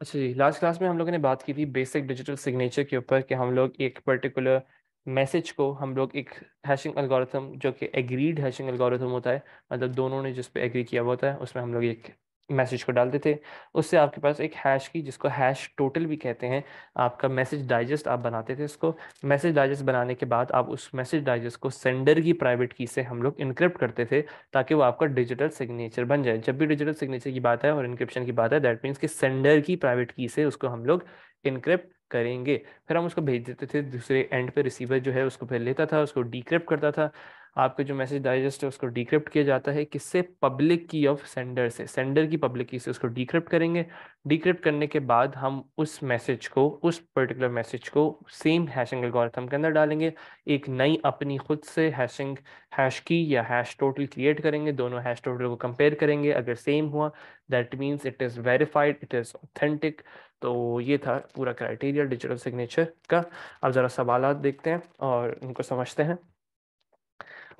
अच्छा जी last class में हम लोगों ने बात की थी बेसिक डिजिटल सिग्नेचर के ऊपर कि हम लोग एक पर्टिकुलर मैसेज को हम लोग एक हैशिंग एल्गोरिथम जो कि एग्रीड हैशिंग एल्गोरिथम होता है मतलब दोनों ने जिस पे एग्री किया हुआ होता है उसमें हम लोग एक मैसेज को डालते थे उससे आपके पास एक हैश की जिसको हैश टोटल भी कहते हैं आपका मैसेज डाइजेस्ट आप बनाते थे इसको मैसेज डाइजेस्ट बनाने के बाद आप उस मैसेज डाइजेस्ट को सेंडर की प्राइवेट की से हम लोग इनक्रिप्ट करते थे ताकि वो आपका डिजिटल सिग्नेचर बन जाए जब भी डिजिटल सिग्नेचर की बात है और इनक्रिप्शन की बात है दैट मीन्स कि सेंडर की प्राइवेट की से उसको हम लोग इनक्रिप्ट करेंगे फिर हम उसको भेज देते थे दूसरे एंड पे रिसीवर जो है उसको फिर लेता था उसको डिक्रिप्ट करता था आपके जो मैसेज डाइजेस्ट है उसको डिक्रिप्ट किया जाता है किससे पब्लिक की ऑफ सेंडर से सेंडर की पब्लिक की से उसको डिक्रिप्ट करेंगे डिक्रिप्ट करने के बाद हम उस मैसेज को उस पर्टिकुलर मैसेज को सेम हैशिंग एल्गोरिथम के अंदर डालेंगे एक नई अपनी खुद से हैशिंग हैश की या हैश टोटल क्रिएट करेंगे दोनों हैश टोटल को कंपेयर करेंगे अगर सेम हुआ that means it is verified it is authentic तो ये था पूरा क्राइटेरिया डिजिटल सिग्नेचर का अब ज़रा सवाल देखते हैं और उनको समझते हैं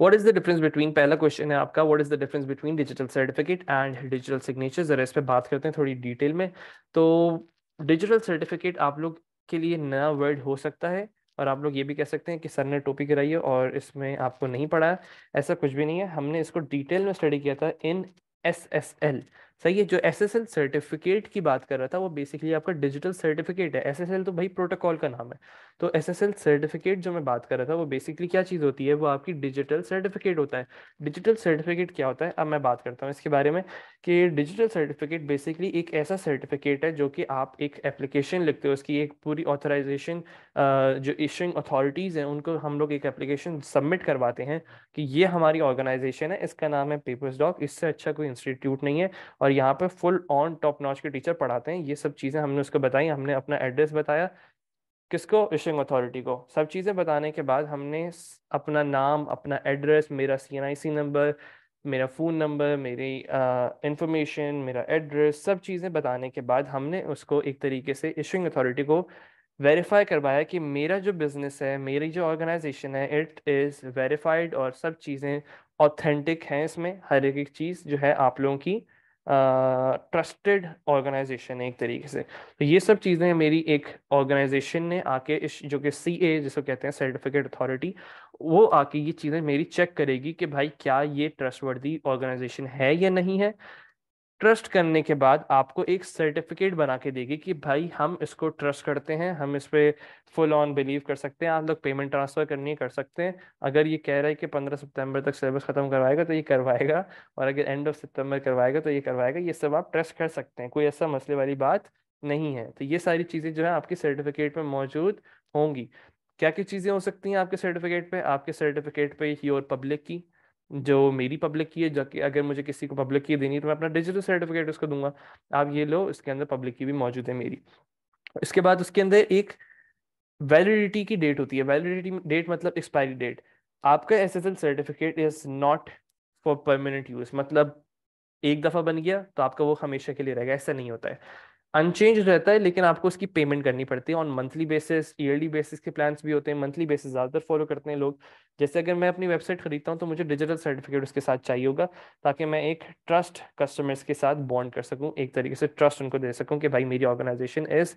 what is the difference between पहला क्वेश्चन है आपका what is the difference between digital certificate and digital signature जरा इस पर बात करते हैं थोड़ी डिटेल में तो डिजिटल सर्टिफिकेट आप लोग के लिए नया वर्ड हो सकता है और आप लोग ये भी कह सकते हैं कि सर ने टोपी कराई है और इसमें आपको नहीं पढ़ा ऐसा कुछ भी नहीं है हमने इसको डिटेल में स्टडी किया था इन एस एस एल सही है जो एस एस एल सर्टिफिकेट की बात कर रहा था वो बेसिकली आपका डिजिटल सर्टिफिकेट है एस एस एल तो भाई प्रोटोकॉल का नाम है तो एस एस एल सर्टिफिकेट जो मैं बात कर रहा था वो बेसिकली क्या चीज़ होती है वो आपकी डिजिटल सर्टिफिकेट होता है डिजिटल सर्टिफिकेट क्या होता है अब मैं बात करता हूँ इसके बारे में कि डिजिटल सर्टिफिकेट बेसिकली एक ऐसा सर्टिफिकेट है जो कि आप एक एप्लीकेशन लिखते हो उसकी एक पूरी ऑथराइजेशन जो इशूइंग अथॉरिटीज़ हैं उनको हम लोग एक एप्लीकेशन सबमिट करवाते हैं कि ये हमारी ऑर्गेनाइजेशन है इसका नाम है पेपर्स डॉक इससे अच्छा कोई इंस्टीट्यूट नहीं है और और यहाँ पे फुल ऑन टॉप नॉच के टीचर पढ़ाते हैं ये सब चीज़ें हमने उसको बताई हमने अपना एड्रेस बताया किसको इशिंग अथॉरिटी को सब चीज़ें बताने के बाद हमने अपना नाम अपना एड्रेस मेरा सी नंबर मेरा फ़ोन नंबर मेरी इंफॉर्मेशन मेरा एड्रेस सब चीज़ें बताने के बाद हमने उसको एक तरीके से इशिंग अथॉरिटी को वेरीफाई करवाया कि मेरा जो बिज़नेस है मेरी जो ऑर्गेनाइजेशन है इट इज़ वेरीफाइड और सब चीज़ें ऑथेंटिक हैं इसमें हर एक चीज़ जो है आप लोगों की ट्रस्टेड ऑर्गेनाइजेशन है एक तरीके से तो ये सब चीज़ें मेरी एक ऑर्गेनाइजेशन ने आके इस जो कि सी ए जिसको कहते हैं सर्टिफिकेट अथॉरिटी वो आके ये चीज़ें मेरी चेक करेगी कि भाई क्या ये ट्रस्टवर्दी ऑर्गेनाइजेशन है या नहीं है ट्रस्ट करने के बाद आपको एक सर्टिफिकेट बना के देगी कि भाई हम इसको ट्रस्ट करते हैं हम इस पर फुल ऑन बिलीव कर सकते हैं आप लोग पेमेंट ट्रांसफ़र करनी कर सकते हैं अगर ये कह रहा है कि पंद्रह सितंबर तक सिलेबस ख़त्म करवाएगा तो ये करवाएगा और अगर एंड ऑफ सितंबर करवाएगा तो ये करवाएगा ये सब आप ट्रस्ट कर सकते हैं कोई ऐसा मसले वाली बात नहीं है तो ये सारी चीज़ें जो है आपके सर्टिफिकेट में मौजूद होंगी क्या क्या चीज़ें हो सकती हैं आपके सर्टिफिकेट पे आपके सर्टिफिकेट पे योर पब्लिक की जो मेरी पब्लिक की है जबकि अगर मुझे किसी को पब्लिक की देनी है तो मैं अपना डिजिटल सर्टिफिकेट उसको दूंगा आप ये लो इसके अंदर पब्लिक की भी मौजूद है मेरी इसके बाद उसके अंदर एक वैलिडिटी की डेट होती है वैलिडिटी डेट मतलब एक्सपायरी डेट आपका S S L certificate is not for permanent use मतलब एक दफ़ा बन गया तो आपका वो हमेशा के लिए रहेगा ऐसा नहीं होता है अनचेंज रहता है लेकिन आपको उसकी पेमेंट करनी पड़ती है on monthly basis yearly basis के प्लान्स भी होते हैं मंथली बेसिस ज़्यादातर फॉलो करते हैं लोग जैसे अगर मैं अपनी वेबसाइट खरीदता हूँ तो मुझे डिजिटल सर्टिफिकेट उसके साथ चाहिए होगा ताकि मैं एक ट्रस्ट कस्टमर्स के साथ बॉन्ड कर सकूँ एक तरीके से ट्रस्ट उनको दे सकूँ कि भाई मेरी ऑर्गेनाइजेशन इज़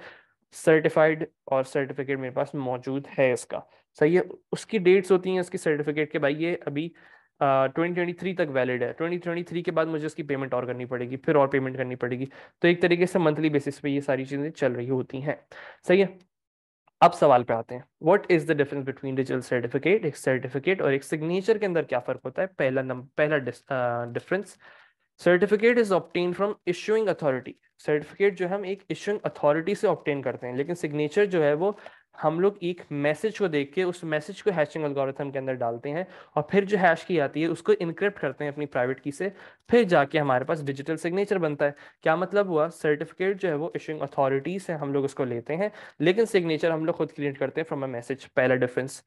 सर्टिफाइड और सर्टिफिकेट मेरे पास मौजूद है इसका सही है उसकी डेट्स होती हैं उसकी सर्टिफिकेट के भाई ये अभी 2023 तक वैलिड है 2023 के बाद मुझे उसकी पेमेंट और करनी पड़ेगी फिर और पेमेंट करनी पड़ेगी तो एक तरीके से मंथली बेसिस पे ये सारी चीज़ें चल रही होती हैं सही है अब सवाल पे आते हैं what is the difference between digital certificate एक सर्टिफिकेट और एक सिग्नेचर के अंदर क्या फर्क होता है पहला नंबर पहला difference certificate is obtain from issuing authority certificate जो हम एक इशूइंग अथॉरिटी से ऑप्टेन करते हैं लेकिन सिग्नेचर जो है वो हम लोग एक मैसेज को देख के उस मैसेज को हैशिंग अलगोरिथम के अंदर डालते हैं और फिर जो हैश की आती है उसको इनक्रिप्ट करते हैं अपनी प्राइवेट की से फिर जाके हमारे पास डिजिटल सिग्नेचर बनता है क्या मतलब हुआ सर्टिफिकेट जो है वो इशिंग अथॉरिटीज़ से हम लोग उसको लेते हैं लेकिन सिग्नेचर हम लोग खुद क्रिएट करते हैं फ्रॉम अ मैसेज पहला डिफरेंस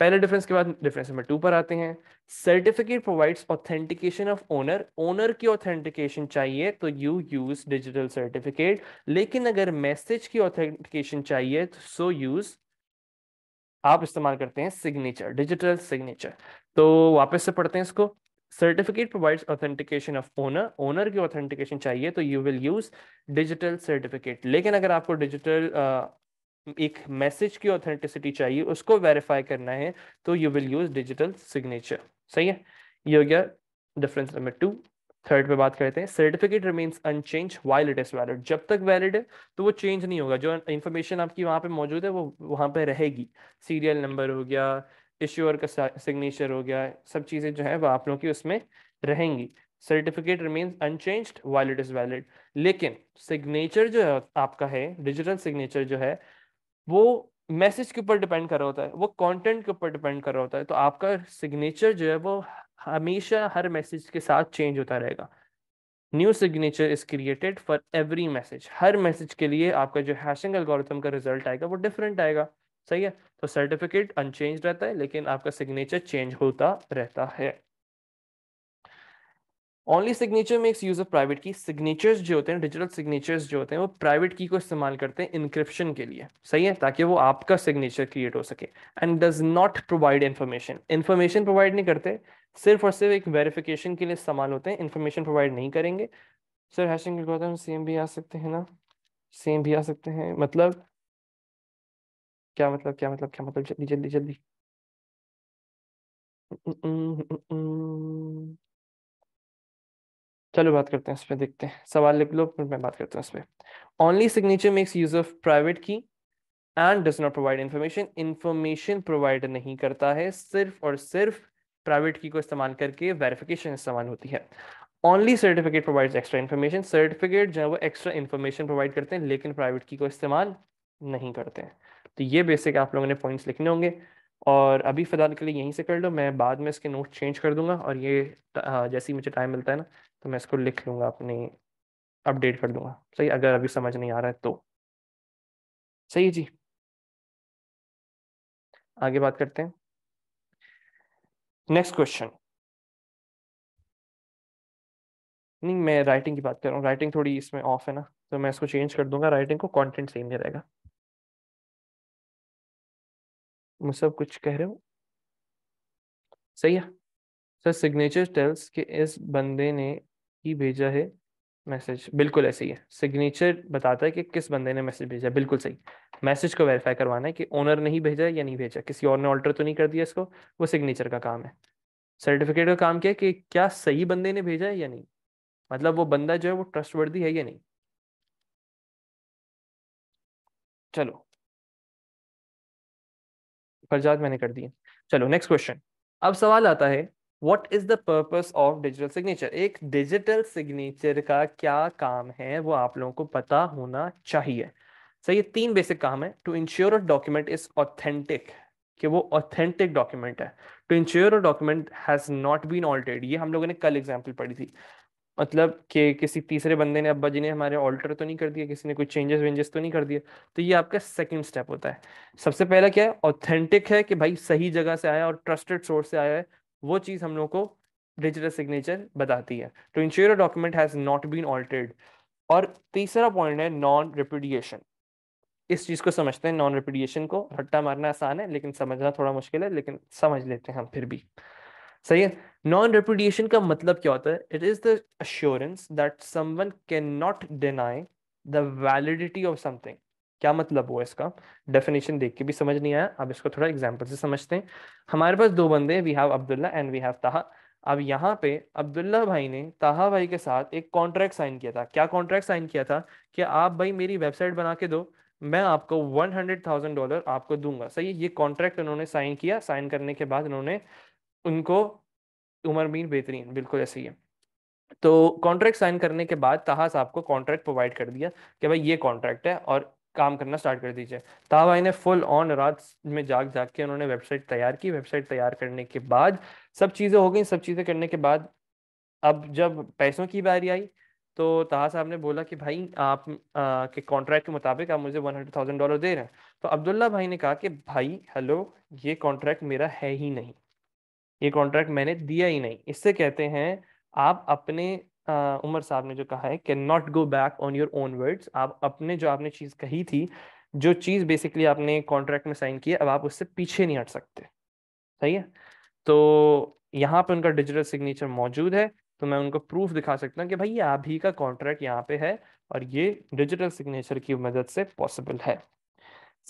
पहले डिफरेंस के बाद डिफरेंस नंबर टू पर आते हैं certificate provides authentication of owner owner की ऑथेंटिकेशन चाहिए तो यू यूज डिजिटल सर्टिफिकेट लेकिन अगर मैसेज की ऑथेंटिकेशन चाहिए तो सो यूज आप इस्तेमाल करते हैं सिग्नेचर डिजिटल सिग्नेचर तो वापस से पढ़ते हैं इसको certificate provides authentication of owner owner की ऑथेंटिकेशन चाहिए तो you will use digital certificate लेकिन अगर आपको डिजिटल एक मैसेज की ऑथेंटिसिटी चाहिए उसको वेरीफाई करना है तो you will use digital signature सही है ये हो गया डिफरेंस नंबर टू थर्ड पे बात करते हैं certificate remains unchange while it is valid जब तक वैलिड है तो वो चेंज नहीं होगा जो इन्फॉर्मेशन आपकी वहाँ पे मौजूद है वो वहां पे रहेगी सीरियल नंबर हो गया इश्यूअर का सिग्नेचर हो गया सब चीज़ें जो है वो आप लोगों की उसमें रहेंगी certificate remains unchange while it is valid लेकिन सिग्नेचर जो है आपका है डिजिटल सिग्नेचर जो है वो मैसेज के ऊपर डिपेंड कर रहा होता है वो कंटेंट के ऊपर डिपेंड कर रहा होता है तो आपका सिग्नेचर जो है वो हमेशा हर मैसेज के साथ चेंज होता रहेगा new signature is created for every message हर मैसेज के लिए आपका जो हैशिंग एल्गोरिथम का रिजल्ट आएगा वो डिफरेंट आएगा सही है तो सर्टिफिकेट अनचेंज रहता है लेकिन आपका सिग्नेचर चेंज होता रहता है only signature makes use of private key signatures जो होते हैं डिजिटल सिग्नेचर्स जो होते हैं वो प्राइवेट की को इस्तेमाल करते हैं इंक्रिप्शन के लिए सही है ताकि वो आपका सिग्नेचर क्रिएट हो सके and does not provide information information provide नहीं करते सिर्फ और सिर्फ एक वेरिफिकेशन के लिए इस्तेमाल होते हैं इन्फॉर्मेशन प्रोवाइड नहीं करेंगे सर हैशिंग एल्गोरिथम सेम भी आ सकते हैं ना सेम भी आ सकते हैं मतलब क्या मतलब क्या मतलब क्या मतलब जल्दी जल्दी जल्दी चलो बात करते हैं इसमें देखते हैं सवाल लिख लो फिर मैं बात करता हूँ इसमें only signature makes use of private key and does not provide information information provide नहीं करता है सिर्फ और सिर्फ प्राइवेट की को इस्तेमाल करके वेरिफिकेशन इस्तेमाल होती है only certificate provide extra information certificate जो है वो एक्स्ट्रा इन्फॉर्मेशन प्रोवाइड करते हैं लेकिन प्राइवेट की को इस्तेमाल नहीं करते हैं तो ये बेसिक आप लोगों ने पॉइंट्स लिखने होंगे और अभी फ़िलहाल के लिए यहीं से कर लो मैं बाद में इसके नोट चेंज कर दूंगा और ये जैसे ही मुझे टाइम मिलता है ना तो मैं इसको लिख लूंगा अपनी अपडेट कर दूंगा सही अगर अभी समझ नहीं आ रहा है तो सही है जी आगे बात करते हैं नेक्स्ट क्वेश्चन नहीं मैं राइटिंग की बात कर रहा हूँ राइटिंग थोड़ी इसमें ऑफ है ना तो मैं इसको चेंज कर दूंगा राइटिंग को कंटेंट सेम नहीं रहेगा मैं सब कुछ कह रहे हो सही है सर सिग्नेचर टेल्स कि इस बंदे ने ही भेजा है मैसेज बिल्कुल ऐसे ही है सिग्नेचर बताता है कि किस बंदे ने मैसेज भेजा बिल्कुल सही मैसेज को वेरीफाई करवाना है कि ओनर ने ही भेजा है या नहीं भेजा किसी और ने ऑल्टर तो नहीं कर दिया इसको वो सिग्नेचर का काम है सर्टिफिकेट का काम क्या है कि क्या सही बंदे ने भेजा है या नहीं मतलब वो बंदा जो है वो ट्रस्ट वर्दी है या नहीं चलो फर्जात मैंने कर दिए चलो नेक्स्ट क्वेश्चन अब सवाल आता है what is the of digital signature एक डिजिटल सिग्नेचर का क्या काम है वो आप लोगों को पता होना चाहिए सर ये तीन बेसिक काम है to ensure a document is authentic कि वो ऑथेंटिक डॉक्यूमेंट है to ensure a document has not been altered ये हम लोगों ने कल एग्जाम्पल पढ़ी थी मतलब कि किसी तीसरे बंदे ने अब्बा जी ने हमारे ऑल्टर तो नहीं कर दिया किसी ने कुछ चेंजेस वेंजेस तो नहीं कर दिए तो ये आपका सेकंड स्टेप होता है सबसे पहला क्या है ऑथेंटिक है कि भाई सही जगह से आया और ट्रस्टेड सोर्स से आया है वो चीज़ हम लोग को डिजिटल सिग्नेचर बताती है तो ensure document has not been altered और तीसरा पॉइंट है नॉन रिपीडिएशन इस चीज़ को समझते हैं नॉन रिपीडिएशन को रट्टा मारना आसान है लेकिन समझना थोड़ा मुश्किल है लेकिन समझ लेते हैं हम फिर भी सही है नॉन रिपीडिएशन का मतलब क्या होता है it is the assurance that someone can not deny the validity of something क्या मतलब हुआ इसका डेफिनेशन देख के भी समझ नहीं आया अब इसको थोड़ा एग्जाम्पल से समझते हैं हमारे पास दो बंदे we have Abdullah and we have Taha अब यहाँ पे अब्दुल्ला भाई ने ताहा भाई के साथ एक कॉन्ट्रैक्ट साइन किया था क्या कॉन्ट्रैक्ट साइन किया था कि आप भाई मेरी वेबसाइट बना के दो मैं आपको वन हंड्रेड थाउजेंड डॉलर आपको दूंगा सही ये कॉन्ट्रैक्ट उन्होंने साइन किया साइन करने के बाद उन्होंने उनको उमर मीन बेहतरीन बिल्कुल ऐसे ही है तो कॉन्ट्रैक्ट साइन करने के बाद ताहा साहब को कॉन्ट्रैक्ट प्रोवाइड कर दिया कि भाई ये कॉन्ट्रैक्ट है और काम करना स्टार्ट कर दीजिए भाई ने फुल ऑन रात में जाग जाग के उन्होंने वेबसाइट तैयार की वेबसाइट तैयार करने के बाद सब चीज़ें हो गई सब चीज़ें करने के बाद अब जब पैसों की बारी आई तो ताहा साहब ने बोला कि भाई आप आ, के कॉन्ट्रैक्ट के मुताबिक आप मुझे वन हंड्रेड थाउजेंड डॉलर दे रहे हैं तो अब्दुल्ला भाई ने कहा कि भाई हेलो ये कॉन्ट्रैक्ट मेरा है ही नहीं ये कॉन्ट्रैक्ट मैंने दिया ही नहीं इससे कहते हैं आप अपने उमर साहब ने जो कहा है can not go back on your own words आप अपने जो आपने चीज़ कही थी जो चीज़ बेसिकली आपने कॉन्ट्रैक्ट में साइन किया है अब आप उससे पीछे नहीं हट सकते सही है तो यहाँ पे उनका डिजिटल सिग्नेचर मौजूद है तो मैं उनको प्रूफ दिखा सकता हूँ कि भाई ये आप ही का कॉन्ट्रैक्ट यहाँ पे है और ये डिजिटल सिग्नेचर की मदद से पॉसिबल है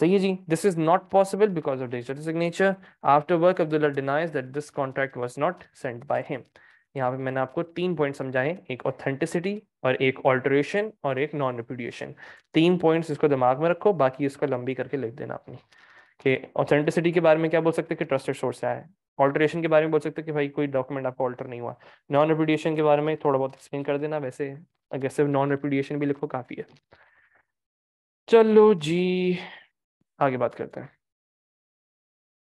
सही है जी this is not possible because of digital signature after work Abdullah denies that this contract was not sent by him यहाँ पे मैंने आपको तीन पॉइंट समझाए एक ऑथेंटिसिटी और एक ऑल्ट्रेशन और एक नॉन रिप्यूडिएशन तीन पॉइंट्स इसको दिमाग में रखो बाकी इसको लंबी करके लिख देना अपनी कि ऑथेंटिसिटी के बारे में क्या बोल सकते कि ट्रस्टेड सोर्स से आया है ऑल्ट्रेशन के बारे में बोल सकते कि भाई कोई डॉक्यूमेंट आपको ऑल्टर नहीं हुआ नॉन रिप्यूडिएशन के बारे में थोड़ा बहुत एक्सप्लेन कर देना वैसे सिर्फ नॉन रिप्यूडिएशन भी लिखो काफ़ी है चलो जी आगे बात करते हैं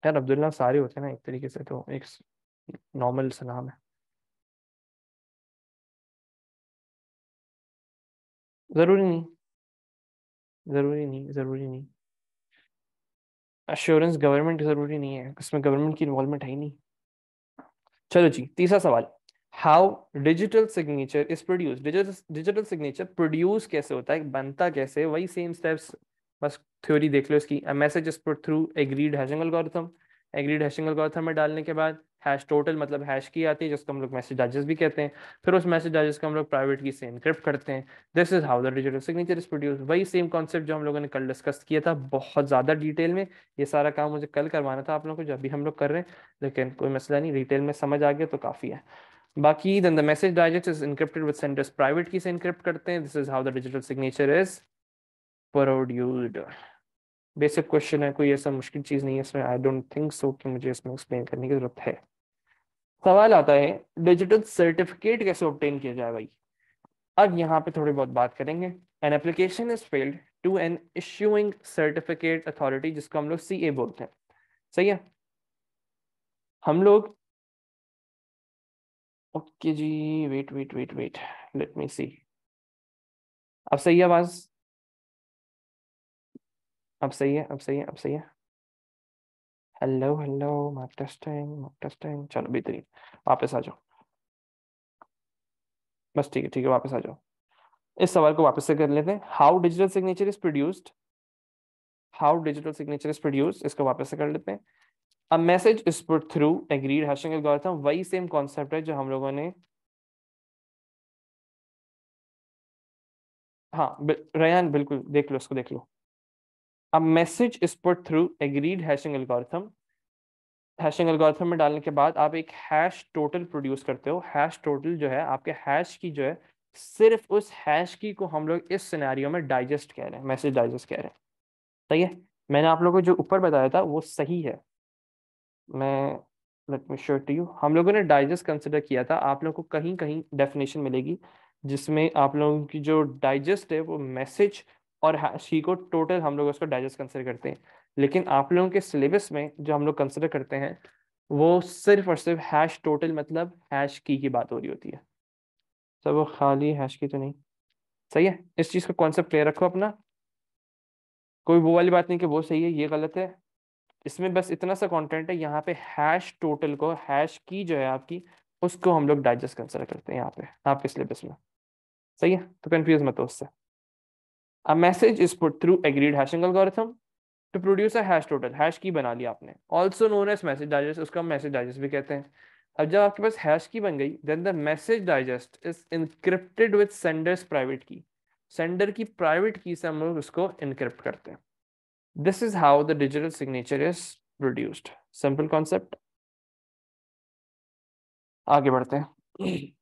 यार अब्दुल्ला सारे होते हैं ना एक तरीके से तो एक नॉर्मल सलाम नाम है जरूरी नहीं जरूरी नहीं जरूरी नहीं अश्योरेंस गवर्नमेंट जरूरी नहीं है इसमें गवर्नमेंट की इन्वॉल्वमेंट है ही नहीं चलो जी तीसरा सवाल how digital signature is produce digital signature produce कैसे होता है बनता कैसे वही सेम स्टेप्स बस थ्योरी देख लो इसकी message is through agreed hashing algorithm agreed hashing में डालने के बाद हैश टोटल मतलब हैश की आती है जिसको हम लोग मैसेज डाइजेस भी कहते हैं फिर उस मैसेज डाइजेस को हम लोग प्राइवेट की से इनक्रिप्ट करते हैं this is how the digital signature is produce वही सेम कॉन्सेप्ट जो हम लोगों ने कल डिस्कस किया था बहुत ज़्यादा डिटेल में ये सारा काम मुझे कल करवाना था आप लोगों को जब भी हम लोग कर रहे हैं लेकिन कोई मसला नहीं डिटेल में समझ आ गया तो काफ़ी है बाकी then the message digest is encrypted with sender's private key से इनक्रिप्ट करते हैं this is how the digital signature is produced basic question है कोई ऐसा मुश्किल चीज़ नहीं है इसमें आई डोंट थिंक सो कि मुझे इसमें एक्सप्लेन करने की जरूरत है सवाल आता है डिजिटल सर्टिफिकेट कैसे ऑप्टेन किया जाए भाई अब यहाँ पे थोड़ी बहुत बात करेंगे an application is failed to an issuing certificate authority जिसको हम लोग सी ए बोलते हैं सही है हम लोग ओके जी wait wait wait wait let me see अब सही है आवाज अब सही है अब सही है अब सही है हेलो हेलो मैं टेस्टिंग मॉक टेस्टिंग चलो बेहतरीन वापस आ जाओ बस ठीक है ठीक है वापस आ जाओ इस सवाल को वापस से कर लेते हैं how digital signature is produced how digital signature is produced इसको वापस से कर लेते हैं a message is put through agreed hashing algorithm वही सेम कॉन्सेप्ट है जो हम लोगों ने हाँ रयान बिल्कुल देख लो उसको देख लो अब message is put through agreed hashing algorithm hashing algorithm में डालने के बाद आप एक हैश टोटल प्रोड्यूस करते हो हैश टोटल जो है आपके हैश की जो है सिर्फ उस हैश की को हम लोग इस सिनेरियो में डाइजेस्ट कह रहे हैं मैसेज डाइजेस्ट कह रहे हैं सही है मैंने आप लोगों को जो ऊपर बताया था वो सही है मैं let me sure to you हम लोगों ने डाइजेस्ट कंसिडर किया था आप लोगों को कहीं कहीं डेफिनेशन मिलेगी जिसमें आप लोगों की जो डाइजेस्ट है वो मैसेज और शी को टोटल हम लोग उसको डाइजेस्ट कंसिडर करते हैं लेकिन आप लोगों के सिलेबस में जो हम लोग कंसिडर करते हैं वो सिर्फ और सिर्फ हैश टोटल मतलब हैश की की बात हो रही होती है सब तो वो खाली हैश की तो नहीं सही है इस चीज़ का कॉन्सेप्ट क्लियर रखो अपना कोई वो वाली बात नहीं कि वो सही है ये गलत है इसमें बस इतना सा कंटेंट है यहाँ पे हैश टोटल को हैश की जो है आपकी उसको हम लोग डाइजेस्ट कंसिडर करते हैं यहाँ पे आपके सिलेबस में सही है तो कन्फ्यूज मत हो उससे A message is put through agreed hashing algorithm to produce a hash total. Hash की बना ली आपने. Also known as message digest. उसका message digest भी कहते हैं. अब जब आपके पास हैश की बन गई then the message digest is encrypted with sender's private key sender की प्राइवेट की से हम लोग उसको इनक्रिप्ट करते हैं this is how the digital signature is produced simple concept आगे बढ़ते हैं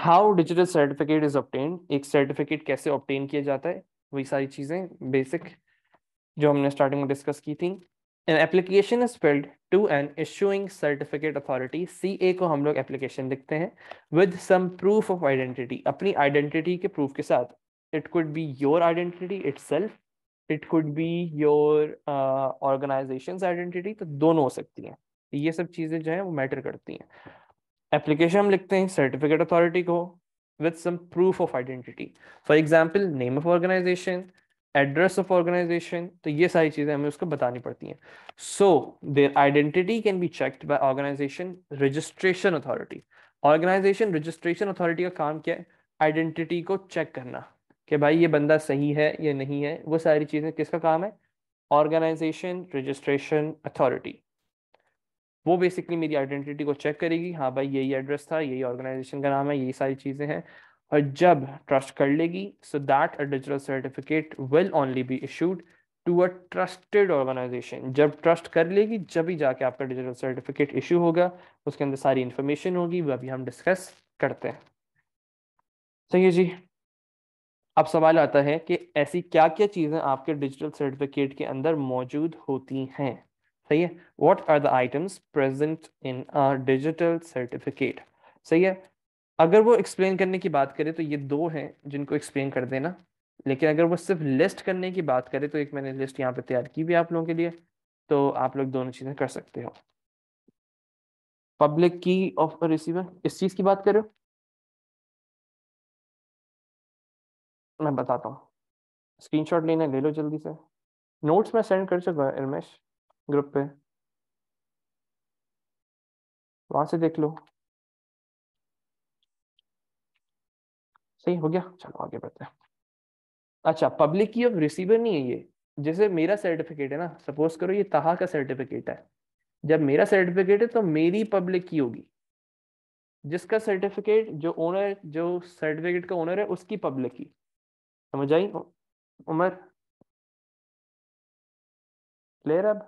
how digital certificate is obtain एक सर्टिफिकेट कैसे ऑप्टेन किया जाता है वही सारी चीज़ें बेसिक जो हमने स्टार्टिंग में डिस्कस की थी an application is filed to an issuing certificate authority C A को हम लोग एप्लीकेशन लिखते हैं with some proof of identity अपनी आइडेंटिटी के प्रूफ के साथ it could be your identity itself it could be your organisation identity तो दोनों हो सकती हैं ये सब चीज़ें जो हैं वो मैटर करती हैं एप्लीकेशन हम लिखते हैं सर्टिफिकेट अथॉरिटी को with some proof of identity for example name of organisation address of organisation तो ये सारी चीज़ें हमें उसको बतानी पड़ती हैं so there identity can be check by organisation registration authority organisation registration authority का काम क्या है आइडेंटिटी को चेक करना कि भाई ये बंदा सही है या नहीं है वो सारी चीज़ें किसका काम है ऑर्गेनाइजेशन रजिस्ट्रेशन अथॉरिटी वो बेसिकली मेरी आइडेंटिटी को चेक करेगी हाँ भाई यही एड्रेस था यही ऑर्गेनाइजेशन का नाम है यही सारी चीज़ें हैं और जब ट्रस्ट कर लेगी so that a digital certificate will only be issued to a trusted organisation जब ट्रस्ट कर लेगी जब ही जाके आपका डिजिटल सर्टिफिकेट इशू होगा उसके अंदर सारी इंफॉर्मेशन होगी वह अभी हम डिस्कस करते हैं सही है जी अब सवाल आता है कि ऐसी क्या क्या चीज़ें आपके डिजिटल सर्टिफिकेट के अंदर मौजूद होती हैं सही है what are the items present in our digital certificate सही है अगर वो एक्सप्लेन करने की बात करें तो ये दो हैं जिनको एक्सप्लेन कर देना लेकिन अगर वो सिर्फ लिस्ट करने की बात करें तो एक मैंने लिस्ट यहाँ पे तैयार की भी आप लोगों के लिए तो आप लोग दोनों चीज़ें कर सकते हो पब्लिक की ऑफ रिसीवर इस चीज़ की बात करो मैं बताता हूँ स्क्रीनशॉट लेना ले लो जल्दी से नोट्स मैं सेंड कर चुका हूँ ग्रुप पे वहां से देख लो सही हो गया चलो आगे बढ़ते हैं अच्छा पब्लिक की अब रिसीवर नहीं है ये जैसे मेरा सर्टिफिकेट है ना सपोज करो ये तहा का सर्टिफिकेट है जब मेरा सर्टिफिकेट है तो मेरी पब्लिक की होगी जिसका सर्टिफिकेट जो ओनर जो सर्टिफिकेट का ओनर है उसकी पब्लिक की समझ आई उमर क्लियर अब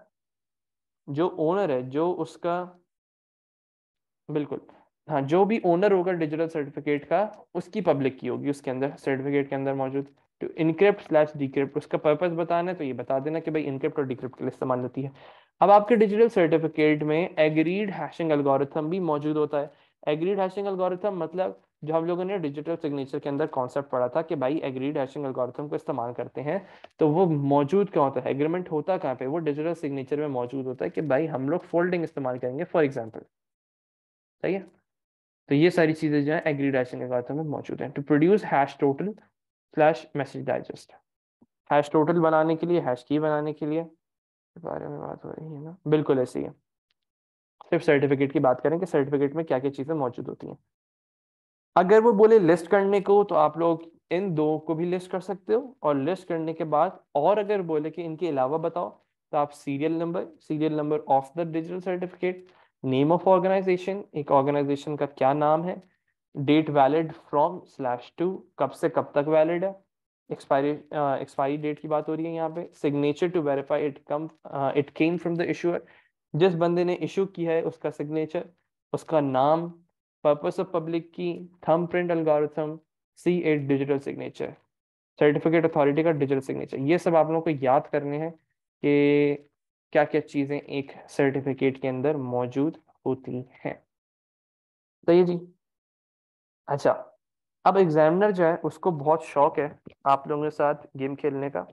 जो ओनर है जो उसका बिल्कुल हाँ जो भी ओनर होगा डिजिटल सर्टिफिकेट का उसकी पब्लिक की होगी उसके अंदर सर्टिफिकेट के अंदर मौजूद टू इनक्रिप्ट स्लैश डिक्रिप्ट उसका पर्पज बताना है तो ये बता देना कि भाई इनक्रिप्ट और डिक्रिप्ट के लिए इस्तेमाल होती है अब आपके डिजिटल सर्टिफिकेट में एग्रीड हैशिंग एल्गोरिथम भी मौजूद होता है एग्रीड हैशिंग एल्गोरिथम मतलब जो हम लोगों ने डिजिटल सिग्नेचर के अंदर कॉन्सेप्ट पढ़ा था कि भाई एग्रीड हैशिंग एल्गोरिथम को इस्तेमाल करते हैं तो वो मौजूद क्या होता है एग्रीमेंट होता कहाँ पे वो डिजिटल सिग्नेचर में मौजूद होता है कि भाई हम लोग फोल्डिंग इस्तेमाल करेंगे फॉर एग्जाम्पल सही है तो ये सारी चीज़ें जो है एग्रीड हैशिंग एल्गोरिथम में मौजूद है to produce hash total slash message digest hash total बनाने के लिए हैश की बनाने के लिए बारे में बात हो रही है ना बिल्कुल ऐसी है सिर्फ सर्टिफिकेट की बात करें कि सर्टिफिकेट में क्या क्या चीज़ें मौजूद होती हैं अगर वो बोले लिस्ट करने को तो आप लोग इन दो को भी लिस्ट कर सकते हो और लिस्ट करने के बाद और अगर बोले कि इनके अलावा बताओ तो आप serial number serial number of the digital certificate name of organisation एक ऑर्गेनाइजेशन का क्या नाम है date valid from slash to कब से कब तक वैलिड है एक्सपायरी एक्सपायरी डेट की बात हो रही है यहाँ पे signature to verify it come it came from the issuer जिस बंदे ने इशू किया है उसका सिग्नेचर उसका नाम public key thumbprint thumbprint C at digital signature certificate authority का डिजिटल सिग्नेचर ये सब आप लोगों को याद करने हैं कि क्या क्या चीज़ें एक सर्टिफिकेट के अंदर मौजूद होती हैं तो ये जी अच्छा अब एग्जामिनर जो है उसको बहुत शौक है आप लोगों के साथ गेम खेलने का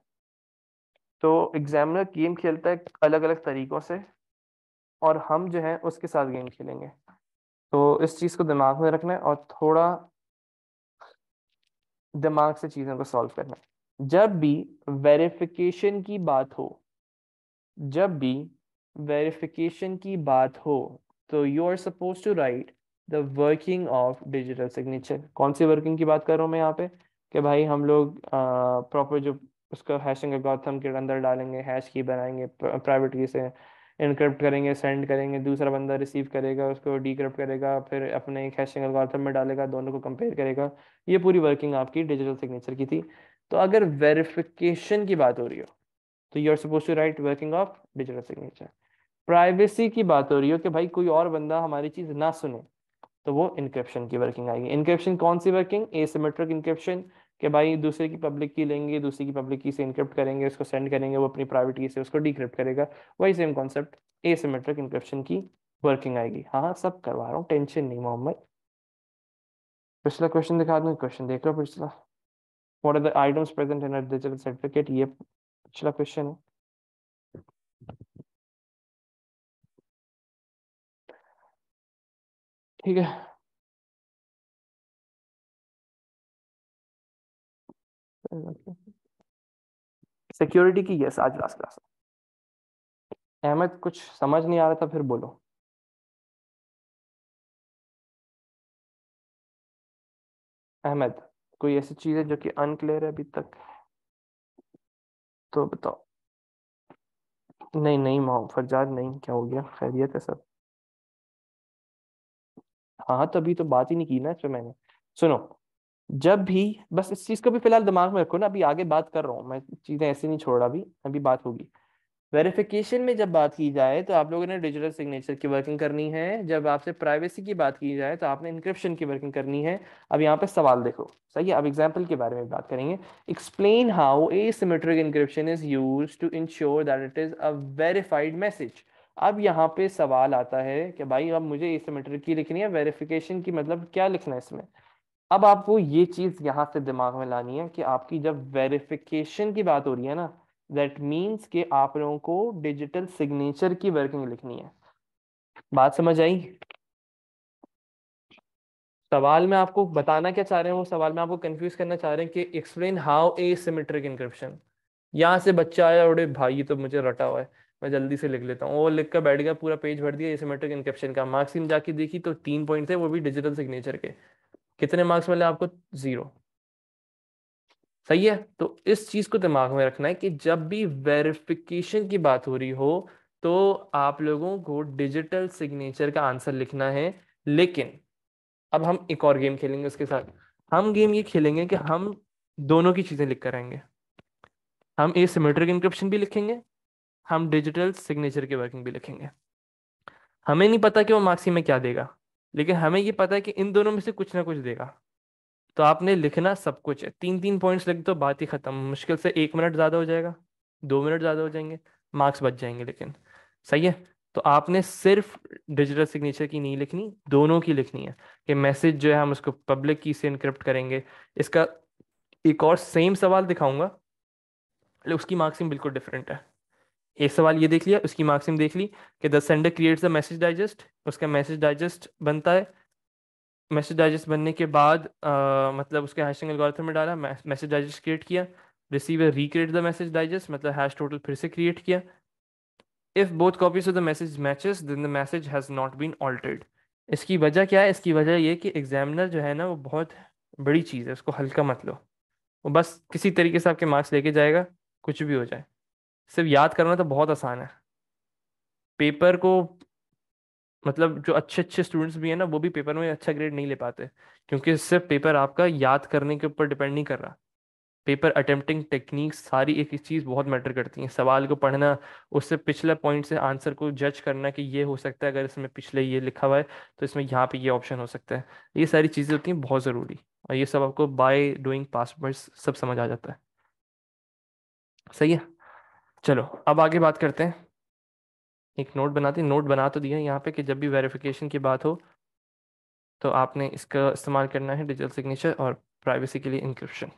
तो एग्जामिनर गेम खेलता है अलग अलग तरीक़ों से और हम जो है उसके साथ गेम खेलेंगे तो इस चीज़ को दिमाग में रखना है और थोड़ा दिमाग से चीज़ों को सॉल्व करना जब भी वेरिफिकेशन की बात हो जब भी वेरिफिकेशन की बात हो तो you are suppose to write the working of digital signature कौन सी वर्किंग की बात कर रहा हूँ मैं यहाँ पे कि भाई हम लोग प्रॉपर जो उसका हैशिंग के अंदर डालेंगे हैश की बनाएंगे प्राइवेट की से इनक्रिप्ट करेंगे सेंड करेंगे दूसरा बंदा रिसीव करेगा उसको डिक्रिप्ट करेगा फिर अपने हैशिंग एल्गोरिथम में डालेगा दोनों को कंपेयर करेगा ये पूरी वर्किंग आपकी डिजिटल सिग्नेचर की थी तो अगर वेरिफिकेशन की बात हो रही हो तो you are suppose to write working of digital signature privacy की बात हो रही हो कि भाई कोई और बंदा हमारी चीज़ ना सुने तो वो इंक्रिप्शन की वर्किंग आएगी इंक्रिप्शन कौन सी वर्किंग एसिमेट्रिक इंक्रिप्शन कि भाई दूसरे की पब्लिक की लेंगे दूसरे की पब्लिक की से इनक्रिप्ट करेंगे उसको सेंड करेंगे वो अपनी प्राइवेट की से उसको डिक्रिप्ट करेगा वही सेम कॉन्सेप्ट एसिमेट्रिक इंक्रिप्शन की वर्किंग आएगी हाँ सब करवा रहा हूँ टेंशन नहीं मोहम्मद पिछला क्वेश्चन दिखा दूँ क्वेश्चन देख लो पिछला what are the items present in digital certificate ये पिछला क्वेश्चन है ठीक है सिक्योरिटी की यस आज लास्ट क्लास अहमद कुछ समझ नहीं आ रहा था फिर बोलो अहमद कोई ऐसी चीज है जो कि अनक्लियर है अभी तक तो बताओ नहीं नहीं माओ फरजाद नहीं क्या हो गया खैरियत है सब हाँ, हाँ तभी तो बात ही नहीं की ना इस पर मैंने सुनो जब भी बस इस चीज को भी फिलहाल दिमाग में रखो ना अभी आगे बात कर रहा हूँ मैं चीजें ऐसे नहीं छोड़ रहा अभी अभी बात होगी वेरिफिकेशन में जब बात की जाए तो आप लोगों ने डिजिटल सिग्नेचर की वर्किंग करनी है जब आपसे प्राइवेसी की बात की जाए तो आपने इंक्रिप्शन की वर्किंग करनी है अब यहाँ पे सवाल देखो सही है अब एग्जाम्पल के बारे में बात करेंगे explain how asymmetric encryption is use to ensure that it is a verified message अब यहाँ पे सवाल आता है कि भाई अब मुझे ए सिमेट्रिक की लिखनी है वेरिफिकेशन की मतलब क्या लिखना है इसमें अब आपको ये चीज यहाँ से दिमाग में लानी है कि आपकी जब वेरिफिकेशन की बात हो रही है ना दैट मीन्स के आप लोगों को डिजिटल सिग्नेचर की वर्किंग लिखनी है बात समझ आई सवाल में आपको बताना क्या चाह रहे हैं वो सवाल में आपको कंफ्यूज करना चाह रहे हैं कि explain how asymmetric encryption यहाँ से बच्चा आया और भाई तो मुझे रटा हुआ है मैं जल्दी से लिख लेता हूँ वो लिख कर बैठ गया पूरा पेज भर दिया सिमेट्रिक इंक्रिप्शन का मार्क्स में जाके देखी तो तीन पॉइंट थे वो भी डिजिटल सिग्नेचर के कितने मार्क्स मिले आपको जीरो सही है तो इस चीज को दिमाग में रखना है कि जब भी वेरिफिकेशन की बात हो रही हो तो आप लोगों को डिजिटल सिग्नेचर का आंसर लिखना है लेकिन अब हम एक और गेम खेलेंगे उसके साथ हम गेम ये खेलेंगे कि हम दोनों की चीजें लिख कर आएंगे हम ए सिमेट्रिक इंक्रिप्शन भी लिखेंगे हम डिजिटल सिग्नेचर के वर्किंग भी लिखेंगे हमें नहीं पता कि वो मार्क्सी में क्या देगा लेकिन हमें ये पता है कि इन दोनों में से कुछ ना कुछ देगा तो आपने लिखना सब कुछ है तीन तीन पॉइंट्स लिख तो बात ही खत्म मुश्किल से एक मिनट ज़्यादा हो जाएगा दो मिनट ज़्यादा हो जाएंगे मार्क्स बच जाएंगे लेकिन सही है तो आपने सिर्फ डिजिटल सिग्नेचर की नहीं लिखनी दोनों की लिखनी है कि मैसेज जो है हम उसको पब्लिक की से इनक्रिप्ट करेंगे इसका एक और सेम सवाल दिखाऊंगा उसकी मार्क्सिंग बिल्कुल डिफरेंट है एक सवाल ये देख लिया उसकी मार्क्सिम देख ली कि the sender creates the message digest उसका मैसेज डाइजेस्ट बनता है मैसेज डाइजेस्ट बनने के बाद आ, मतलब उसके हैशिंग एल्गोरिथम में डाला मैसेज डाइजेस्ट क्रिएट किया receiver recreate the message digest मतलब हैश टोटल फिर से क्रिएट किया if both copies of the message matches then the message has not been altered इसकी वजह क्या है इसकी वजह ये कि एग्जामिनर जो है ना वो बहुत बड़ी चीज़ है उसको हल्का मत लो वो बस किसी तरीके से आपके मार्क्स लेके जाएगा कुछ भी हो जाए सिर्फ याद करना तो बहुत आसान है पेपर को मतलब जो अच्छे अच्छे स्टूडेंट्स भी हैं ना वो भी पेपर में अच्छा ग्रेड नहीं ले पाते क्योंकि सिर्फ पेपर आपका याद करने के ऊपर डिपेंड नहीं कर रहा पेपर अटेम्प्टिंग टेक्निक सारी एक एक चीज़ बहुत मैटर करती हैं सवाल को पढ़ना उससे पिछले पॉइंट से आंसर को जज करना कि ये हो सकता है अगर इसमें पिछले ये लिखा हुआ है तो इसमें यहाँ पे ये ऑप्शन हो सकता है ये सारी चीज़ें होती हैं बहुत ज़रूरी और ये सब आपको बाय डूइंग पासवर्ड्स सब समझ आ जाता है सही है चलो अब आगे बात करते हैं एक नोट बनाते हैं नोट बना तो दिया यहाँ पे कि जब भी वेरिफिकेशन की बात हो तो आपने इसका इस्तेमाल करना है डिजिटल सिग्नेचर और प्राइवेसी के लिए इंक्रिप्शन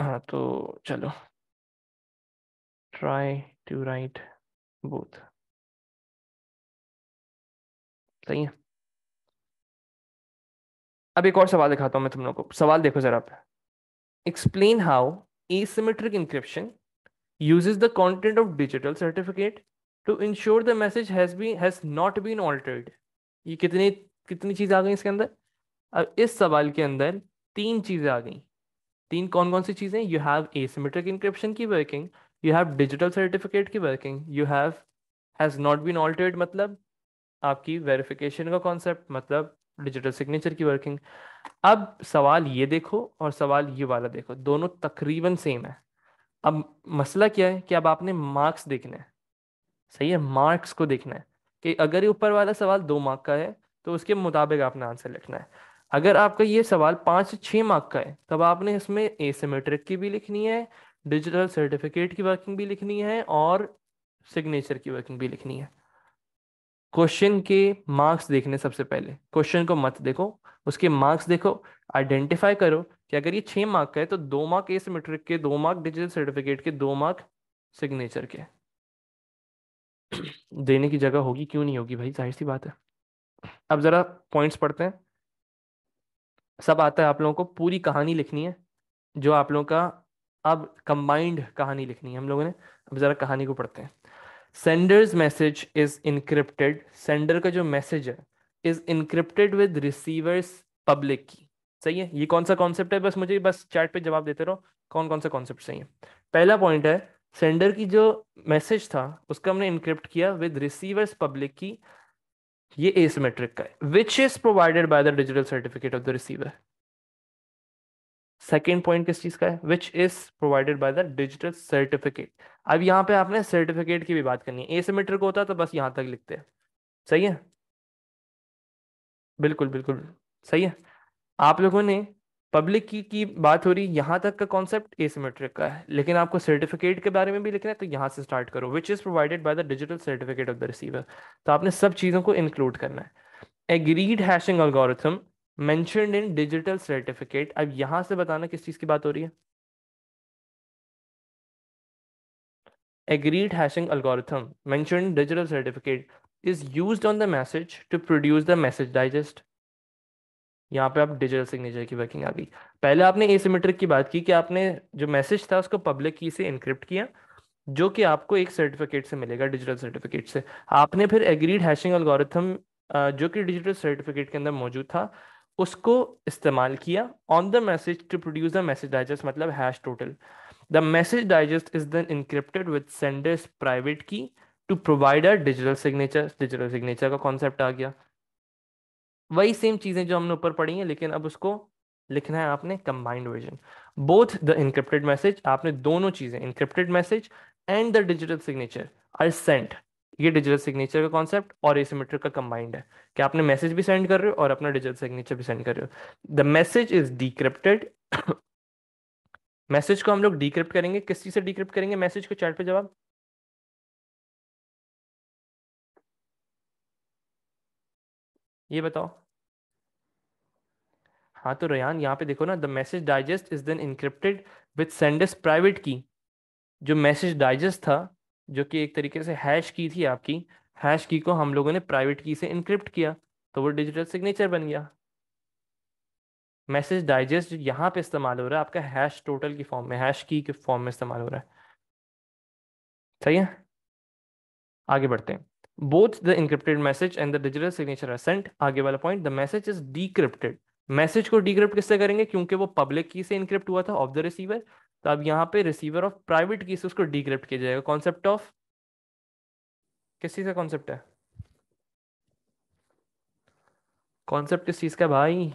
हाँ तो चलो ट्राई टू राइट बोथ सही है अब एक और सवाल दिखाता हूँ मैं तुम लोग को सवाल देखो ज़रा पे explain how asymmetric encryption uses the content of digital certificate to ensure the message has been has not been altered ये कितनी कितनी चीज़ आ गई इसके अंदर अब इस सवाल के अंदर तीन चीज़ें आ गई तीन कौन कौन सी चीज़ें यू हैव एसिमेट्रिक इंक्रिप्शन की working you have digital certificate की working you have has not been altered मतलब आपकी वेरिफिकेशन का कॉन्सेप्ट मतलब डिजिटल सिग्नेचर की वर्किंग अब सवाल ये देखो और सवाल ये वाला देखो दोनों तकरीबन सेम है अब मसला क्या है कि अब आपने मार्क्स देखना है सही है मार्क्स को देखना है कि अगर ये ऊपर वाला सवाल दो मार्क का है तो उसके मुताबिक आपने आंसर लिखना है अगर आपका ये सवाल पाँच से छः मार्क का है तब आपने इसमें एसीमेट्रिक की भी लिखनी है डिजिटल सर्टिफिकेट की वर्किंग भी लिखनी है और सिग्नेचर की वर्किंग भी लिखनी है क्वेश्चन के मार्क्स देखने सबसे पहले क्वेश्चन को मत देखो उसके मार्क्स देखो आइडेंटिफाई करो कि अगर ये छः मार्क का है तो दो मार्क एस मेट्रिक के दो मार्क डिजिटल सर्टिफिकेट के दो मार्क सिग्नेचर के देने की जगह होगी क्यों नहीं होगी भाई जाहिर सी बात है अब ज़रा पॉइंट्स पढ़ते हैं सब आता है आप लोगों को पूरी कहानी लिखनी है जो आप लोगों का अब कंबाइंड कहानी लिखनी है हम लोगों ने अब ज़रा कहानी को पढ़ते हैं sender's message is encrypted sender का जो मैसेज है is encrypted with receiver's public key सही है ये कौन सा कॉन्सेप्ट है बस मुझे बस चैट पे जवाब देते रहो कौन कौन सा कॉन्सेप्ट सही है पहला पॉइंट है सेंडर की जो मैसेज था उसका हमने इनक्रिप्ट किया विद रिसीवर्स पब्लिक की ये एसमेट्रिक का है which is provided by the digital certificate of the receiver second point किस चीज का है which is provided by the digital certificate अब यहाँ पे आपने सर्टिफिकेट की भी बात करनी है को होता तो बस यहाँ तक लिखते हैं सही है बिल्कुल बिल्कुल सही है आप लोगों ने पब्लिक की की बात हो रही यहाँ तक का कॉन्सेप्ट एसिमेट्रिक का है लेकिन आपको सर्टिफिकेट के बारे में भी लिखना है तो यहाँ से स्टार्ट करो which is provided by the digital certificate of the receiver तो आपने सब चीज़ों को इंक्लूड करना है agreed hashing algorithm mentioned in digital certificate अब यहां से बताना किस चीज़ की बात हो रही है agreed hashing algorithm mentioned digital certificate is used on the message to produce the message digest यहाँ पे आप डिजिटल सिग्नेचर की वर्किंग आ गई पहले आपने एसिमेट्रिक की बात की कि आपने जो मैसेज था उसको पब्लिक की से इनक्रिप्ट किया जो कि आपको एक सर्टिफिकेट से मिलेगा डिजिटल सर्टिफिकेट से आपने फिर एग्रीड हैशिंग अलगोरिथम जो कि डिजिटल सर्टिफिकेट के अंदर मौजूद था उसको इस्तेमाल किया on the message to produce the message digest मतलब hash total the message digest is then encrypted with sender's private key to provide a digital signature digital signature का कॉन्सेप्ट आ गया वही सेम चीज़ें जो हमने ऊपर पढ़ी हैं लेकिन अब उसको लिखना है आपने combined version both the encrypted message आपने दोनों चीज़ें encrypted message and the digital signature are sent ये डिजिटल सिग्नेचर का कॉन्सेप्ट और एसीमेट्रिक का कंबाइंड है कि आपने मैसेज भी सेंड कर रहे हो और अपना डिजिटल सिग्नेचर भी सेंड कर रहे हो the message is decrypted message को हम लोग डिक्रिप्ट करेंगे किस चीज़ से डिक्रिप्ट करेंगे मैसेज को चैट पे जवाब ये बताओ हाँ तो रयान यहाँ पे देखो ना the message digest is then encrypted with sender's private key जो मैसेज डाइजेस्ट था जो कि एक तरीके से हैश की थी आपकी हैश की को हम लोगों ने प्राइवेट की से इनक्रिप्ट किया तो वो डिजिटल सिग्नेचर बन गया मैसेज डाइजेस्ट यहाँ पे इस्तेमाल हो रहा है आपका हैश टोटल की फॉर्म में हैश की के फॉर्म में इस्तेमाल हो रहा है सही है आगे बढ़ते हैं both the encrypted message and the digital signature are sent आगे वाला point the message is decrypted message को डिक्रिप्ट किससे करेंगे क्योंकि वो पब्लिक की से इनक्रिप्ट हुआ था ऑफ द रिसीवर तो अब यहाँ पे रिसीवर ऑफ प्राइवेट की उसको डिक्रिप्ट किया जाएगा कॉन्सेप्ट ऑफ किस चीज़ का कॉन्सेप्ट है कॉन्सेप्ट किस चीज़ का भाई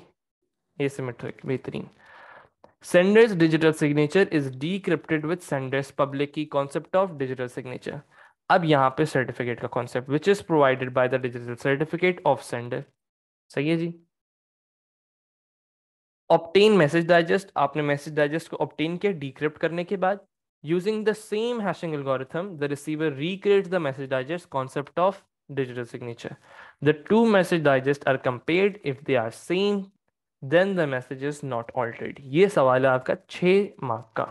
एसिमेट्रिक बेहतरीन senders digital signature is decrypted with senders public key concept of digital signature अब यहाँ पे सर्टिफिकेट का concept which is provided by the digital certificate of sender सही है जी ऑप्टेन मैसेज डाइजेस्ट आपने मैसेज डाइजेस्ट को ऑप्टेन किया डिक्रिप्ट करने के बाद using the same hashing algorithm the receiver recreate the message digest concept of digital signature the two message digest are compared if they are same then the message is not altered ये सवाल है आपका छ mark का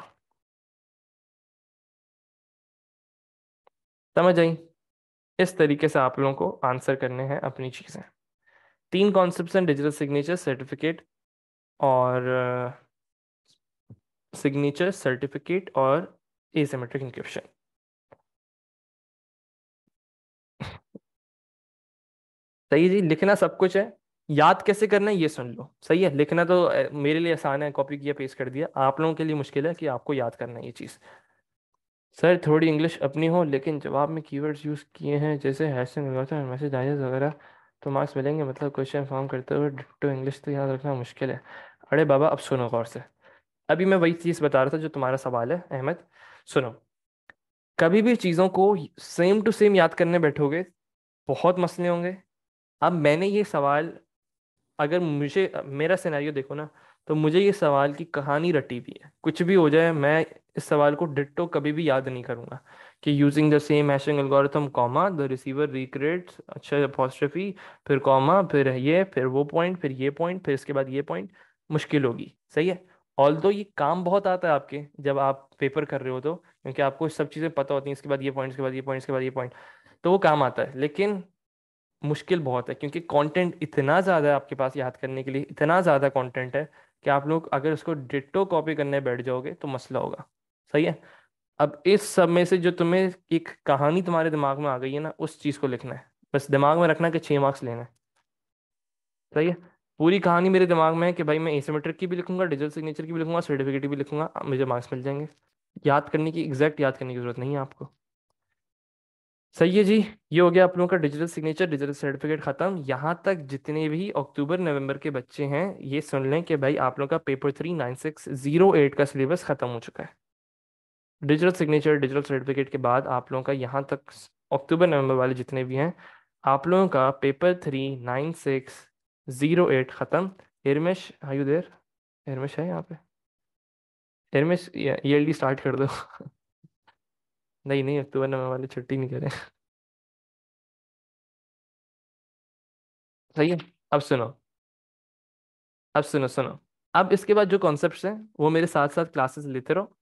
समझ आई इस तरीके से आप लोगों को आंसर करने हैं अपनी चीज़ें तीन कॉन्सेप्ट हैं डिजिटल सिग्नेचर सर्टिफिकेट और सिग्नेचर uh, सर्टिफिकेट और एसिमेट्रिक इंक्रिप्शन सही जी लिखना सब कुछ है याद कैसे करना है ये सुन लो सही है लिखना तो मेरे लिए आसान है कॉपी किया पेश कर दिया आप लोगों के लिए मुश्किल है कि आपको याद करना है ये चीज़ सर थोड़ी इंग्लिश अपनी हो लेकिन जवाब में कीवर्ड्स यूज़ किए हैं जैसे मैसेज डाइजेस वगैरह तो मार्क्स मिलेंगे मतलब क्वेश्चन फॉर्म करते हुए इंग्लिश तो याद रखना मुश्किल है अरे बाबा अब सुनो गौर से अभी मैं वही चीज़ बता रहा था जो तुम्हारा सवाल है अहमद सुनो कभी भी चीज़ों को सेम टू सेम याद करने बैठोगे बहुत मसले होंगे अब मैंने ये सवाल अगर मुझे मेरा सिनेरियो देखो ना तो मुझे ये सवाल की कहानी रटी हुई है कुछ भी हो जाए मैं इस सवाल को डिट्टो कभी भी याद नहीं करूंगा कि using the same hashing algorithm comma the receiver recreate अच्छा अपॉस्ट्रफी फिर कॉमा फिर ये फिर वो पॉइंट फिर ये पॉइंट फिर इसके बाद ये पॉइंट मुश्किल होगी सही है ऑल दो ये काम बहुत आता है आपके जब आप पेपर कर रहे हो तो क्योंकि आपको सब चीज़ें पता होती हैं इसके बाद ये पॉइंट के बाद ये पॉइंट के बाद ये पॉइंट तो वो काम आता है लेकिन मुश्किल बहुत है क्योंकि कंटेंट इतना ज़्यादा है आपके पास याद करने के लिए इतना ज़्यादा कंटेंट है कि आप लोग अगर उसको डिटो कॉपी करने बैठ जाओगे तो मसला होगा सही है अब इस सब में से जो तुम्हें एक कहानी तुम्हारे दिमाग में आ गई है ना उस चीज़ को लिखना है बस दिमाग में रखना कि छः मार्क्स लेना है सही है पूरी कहानी मेरे दिमाग में है कि भाई मैं एसोमेट्रिक की भी लिखूंगा डिजिटल सिग्नेचर की भी लिखूंगा सर्टिफिकेट भी लिखूंगा मुझे मार्क्स मिल जाएंगे याद करने की एग्जैक्ट याद करने की जरूरत नहीं है आपको सही है जी ये हो गया आप लोगों का डिजिटल सिग्नेचर डिजिटल सर्टिफिकेट खत्म यहाँ तक जितने भी अक्टूबर नवंबर के बच्चे हैं ये सुन लें कि भाई आप लोगों का paper three nine six zero eight का सिलेबस खत्म हो चुका है डिजिटल सिग्नेचर डिजिटल सर्टिफिकेट के बाद आप लोगों का यहाँ तक अक्टूबर नवंबर वाले जितने भी हैं आप लोगों का paper three nine six zero eight ख़त्म Hirmesh are you there Hirmesh है यहाँ पे Hirmesh E L D start कर दो नहीं नहीं अक्टूबर नवंबर वाले छुट्टी नहीं करें सही है अब सुनो अब सुनो सुनो अब इसके बाद जो कॉन्सेप्ट हैं वो मेरे साथ साथ क्लासेस लेते रहो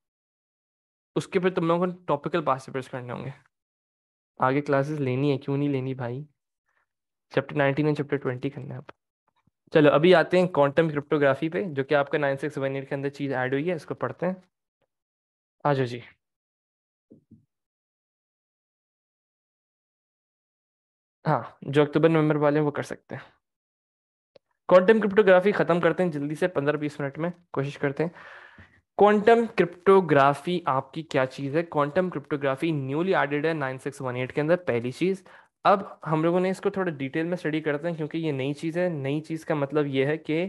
उसके फिर तुम लोगों को टॉपिकल पास पेपर्स करने होंगे आगे क्लासेस लेनी है क्यों नहीं लेनी भाई chapter nineteen and chapter twenty करना है आप चलो अभी आते हैं क्वांटम क्रिप्टोग्राफी पे जो कि आपका नाइन सिक्स वन एट के अंदर चीज़ ऐड हुई है इसको पढ़ते हैं आ जाओ जी हाँ जो अक्टूबर नवंबर वाले हैं वो कर सकते हैं क्वांटम क्रिप्टोग्राफी ख़त्म करते हैं जल्दी से पंद्रह बीस मिनट में कोशिश करते हैं क्वांटम क्रिप्टोग्राफी आपकी क्या चीज़ है क्वांटम क्रिप्टोग्राफी न्यूली एडेड है नाइन सिक्स वन एट के अंदर पहली चीज़ अब हम लोगों ने इसको थोड़ा डिटेल में स्टडी करते हैं क्योंकि ये नई चीज़ है नई चीज़ का मतलब ये है कि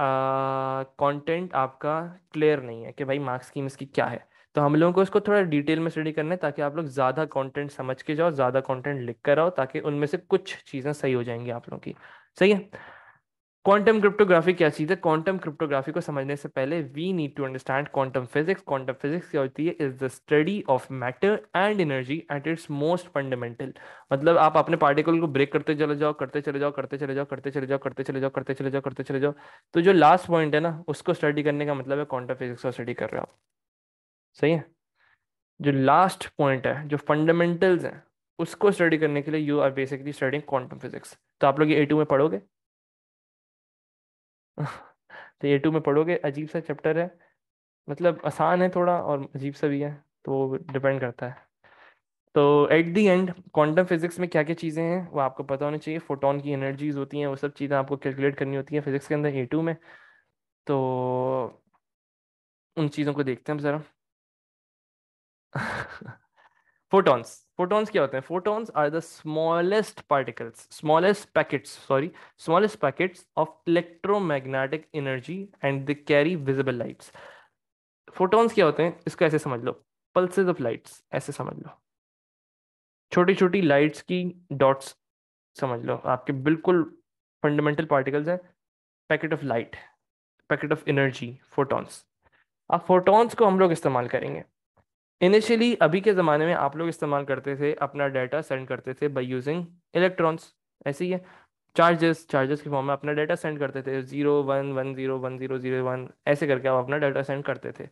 कंटेंट आपका क्लियर नहीं है कि भाई मार्क्स स्कीम इसकी क्या है तो हम लोगों को इसको थोड़ा डिटेल में स्टडी करना है ताकि आप लोग ज़्यादा कंटेंट समझ के जाओ ज़्यादा कंटेंट लिख कर आओ ताकि उनमें से कुछ चीज़ें सही हो जाएंगी आप लोगों की सही है क्वांटम क्रिप्टोग्राफी क्या चीज़ है क्वांटम क्रिप्टोग्राफी को समझने से पहले we need to understand quantum physics quantum physics क्या होती है is the study of matter and energy at its most fundamental मतलब आप अपने पार्टिकल को ब्रेक करते चले जाओ करते चले जाओ करते चले जाओ करते चले जाओ करते चले जाओ करते चले जाओ करते चले जाओ तो जो लास्ट पॉइंट है ना उसको स्टडी करने का मतलब है क्वांटम फिजिक्स का स्टडी कर रहे हो आप सही है जो लास्ट पॉइंट है जो फंडामेंटल्स हैं उसको स्टडी करने के लिए you are basically studying quantum physics तो आप लोग ये ए टू में पढ़ोगे तो ए टू में पढ़ोगे अजीब सा चैप्टर है मतलब आसान है थोड़ा और अजीब सा भी है तो डिपेंड करता है तो at the end quantum physics में क्या क्या चीज़ें हैं वो आपको पता होनी चाहिए फोटोन की एनर्जीज होती हैं वो सब चीज़ें आपको कैलकुलेट करनी होती हैं फिजिक्स के अंदर ए टू में तो उन चीज़ों को देखते हैं हम ज़रा फोटोन्स फोटोन्स क्या होते हैं photons are the smallest particles smallest packets sorry smallest packets of electromagnetic energy and the carry visible lights photons क्या होते हैं इसको ऐसे समझ लो पल्सेज ऑफ लाइट्स ऐसे समझ लो छोटी छोटी लाइट्स की डॉट्स समझ लो आपके बिल्कुल फंडामेंटल पार्टिकल्स हैं packet of light packet of energy photons अब फोटोन्स को हम लोग इस्तेमाल करेंगे इनिशियली अभी के ज़माने में आप लोग इस्तेमाल करते थे अपना डाटा सेंड करते थे बाई यूजिंग इलेक्ट्रॉन्स ऐसे ही है चार्जेस चार्जेस के फॉर्म में अपना डाटा सेंड करते थे zero one one zero one zero zero one ऐसे करके आप अपना डाटा सेंड करते थे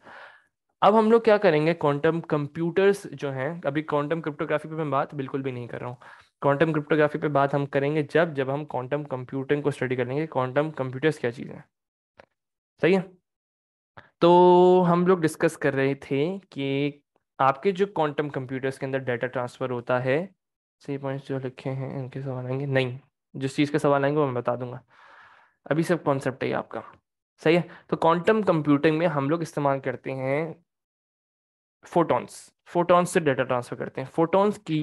अब हम लोग क्या करेंगे क्वांटम कंप्यूटर्स जो हैं अभी क्वांटम क्रिप्टोग्राफी पे मैं बात बिल्कुल भी नहीं कर रहा हूँ क्वांटम क्रिप्टोग्राफी पे बात हम करेंगे जब जब हम क्वांटम कंप्यूटिंग को स्टडी करेंगे क्वांटम कंप्यूटर्स क्या चीज़ है सही है तो हम लोग डिस्कस कर रहे थे कि आपके जो क्वांटम कंप्यूटर्स के अंदर डाटा ट्रांसफ़र होता है सही पॉइंट्स जो लिखे हैं उनके सवाल आएंगे नहीं जिस चीज़ के सवाल आएंगे वो मैं बता दूंगा अभी सब कॉन्सेप्ट है आपका सही है तो क्वांटम कंप्यूटिंग में हम लोग इस्तेमाल करते हैं फोटॉन्स फोटॉन्स से डाटा ट्रांसफ़र करते हैं फोटोन्स की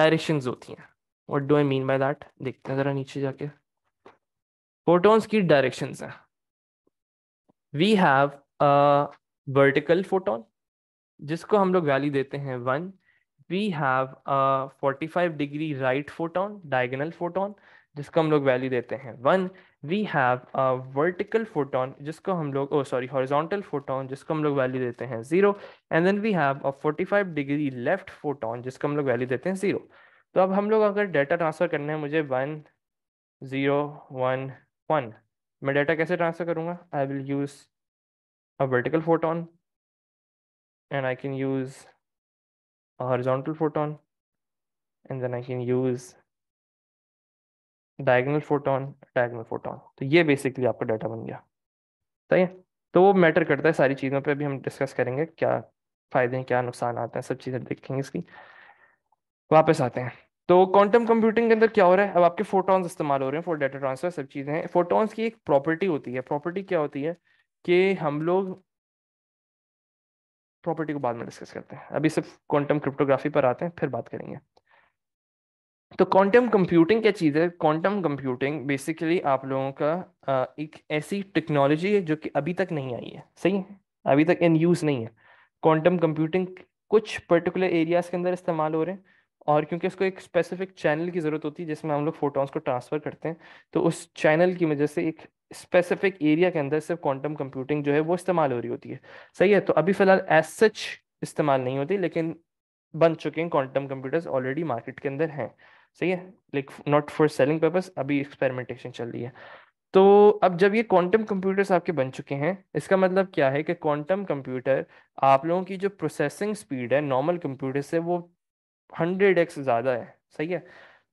डायरेक्शन होती हैं what do I mean by that देखते हैं ज़रा नीचे जाके फोटोन्स की डायरेक्शन हैं वी हैव वर्टिकल फोटॉन जिसको हम लोग वैल्यू देते हैं one we have a 45 degree right photon diagonal photon जिसको हम लोग वैल्यू देते हैं one we have a vertical photon जिसको हम लोग ओ सॉरी हॉरिजॉन्टल फोटोन जिसको हम लोग वैल्यू देते हैं zero and then we have a 45 degree left photon जिसको हम लोग वैल्यू देते हैं जीरो तो अब हम लोग अगर डाटा ट्रांसफ़र करना है मुझे वन ज़ीरो वन वन मैं डाटा कैसे ट्रांसफ़र करूंगा I will use a vertical photon and I can use a horizontal photon and then I can use diagonal photon diagonal photon तो ये बेसिकली आपका data बन गया सही है तो वो मैटर करता है सारी चीज़ों पे अभी हम डिस्कस करेंगे क्या फ़ायदे हैं क्या नुकसान आते हैं सब चीज़ें देखेंगे इसकी वापस आते हैं तो क्वांटम कंप्यूटिंग के अंदर क्या हो रहा है अब आपके फोटॉन्स इस्तेमाल हो रहे हैं फॉर डाटा ट्रांसफर सब चीज़ें हैं फोटॉन्स की एक प्रॉपर्टी होती है प्रॉपर्टी क्या होती है कि हम लोग प्रॉपर्टी को बाद में डिस्कस करते हैं अभी सिर्फ क्वांटम क्रिप्टोग्राफी पर आते हैं फिर बात करेंगे तो क्वांटम कंप्यूटिंग क्या चीज़ है क्वांटम कंप्यूटिंग बेसिकली आप लोगों का एक ऐसी टेक्नोलॉजी है जो कि अभी तक नहीं आई है सही है अभी तक इन यूज़ नहीं है क्वांटम कंप्यूटिंग कुछ पर्टिकुलर एरियाज़ के अंदर इस्तेमाल हो रहे हैं और क्योंकि उसको एक स्पेसिफिक चैनल की ज़रूरत होती है जिसमें हम लोग फोटोन्स को ट्रांसफ़र करते हैं तो उस चैनल की वजह से एक स्पेसिफिक एरिया के अंदर सिर्फ क्वांटम कंप्यूटिंग जो है वो इस्तेमाल हो रही होती है सही है तो अभी फिलहाल एज सच इस्तेमाल नहीं होती लेकिन बन चुके हैं क्वांटम कंप्यूटर्स ऑलरेडी मार्केट के अंदर हैं सही है like not for selling purpose अभी एक्सपेरिमेंटेशन चल रही है तो अब जब ये क्वांटम कंप्यूटर्स आपके बन चुके हैं इसका मतलब क्या है कि क्वांटम कंप्यूटर आप लोगों की जो प्रोसेसिंग स्पीड है नॉर्मल कंप्यूटर से वो हंड्रेड एक्स ज़्यादा है सही है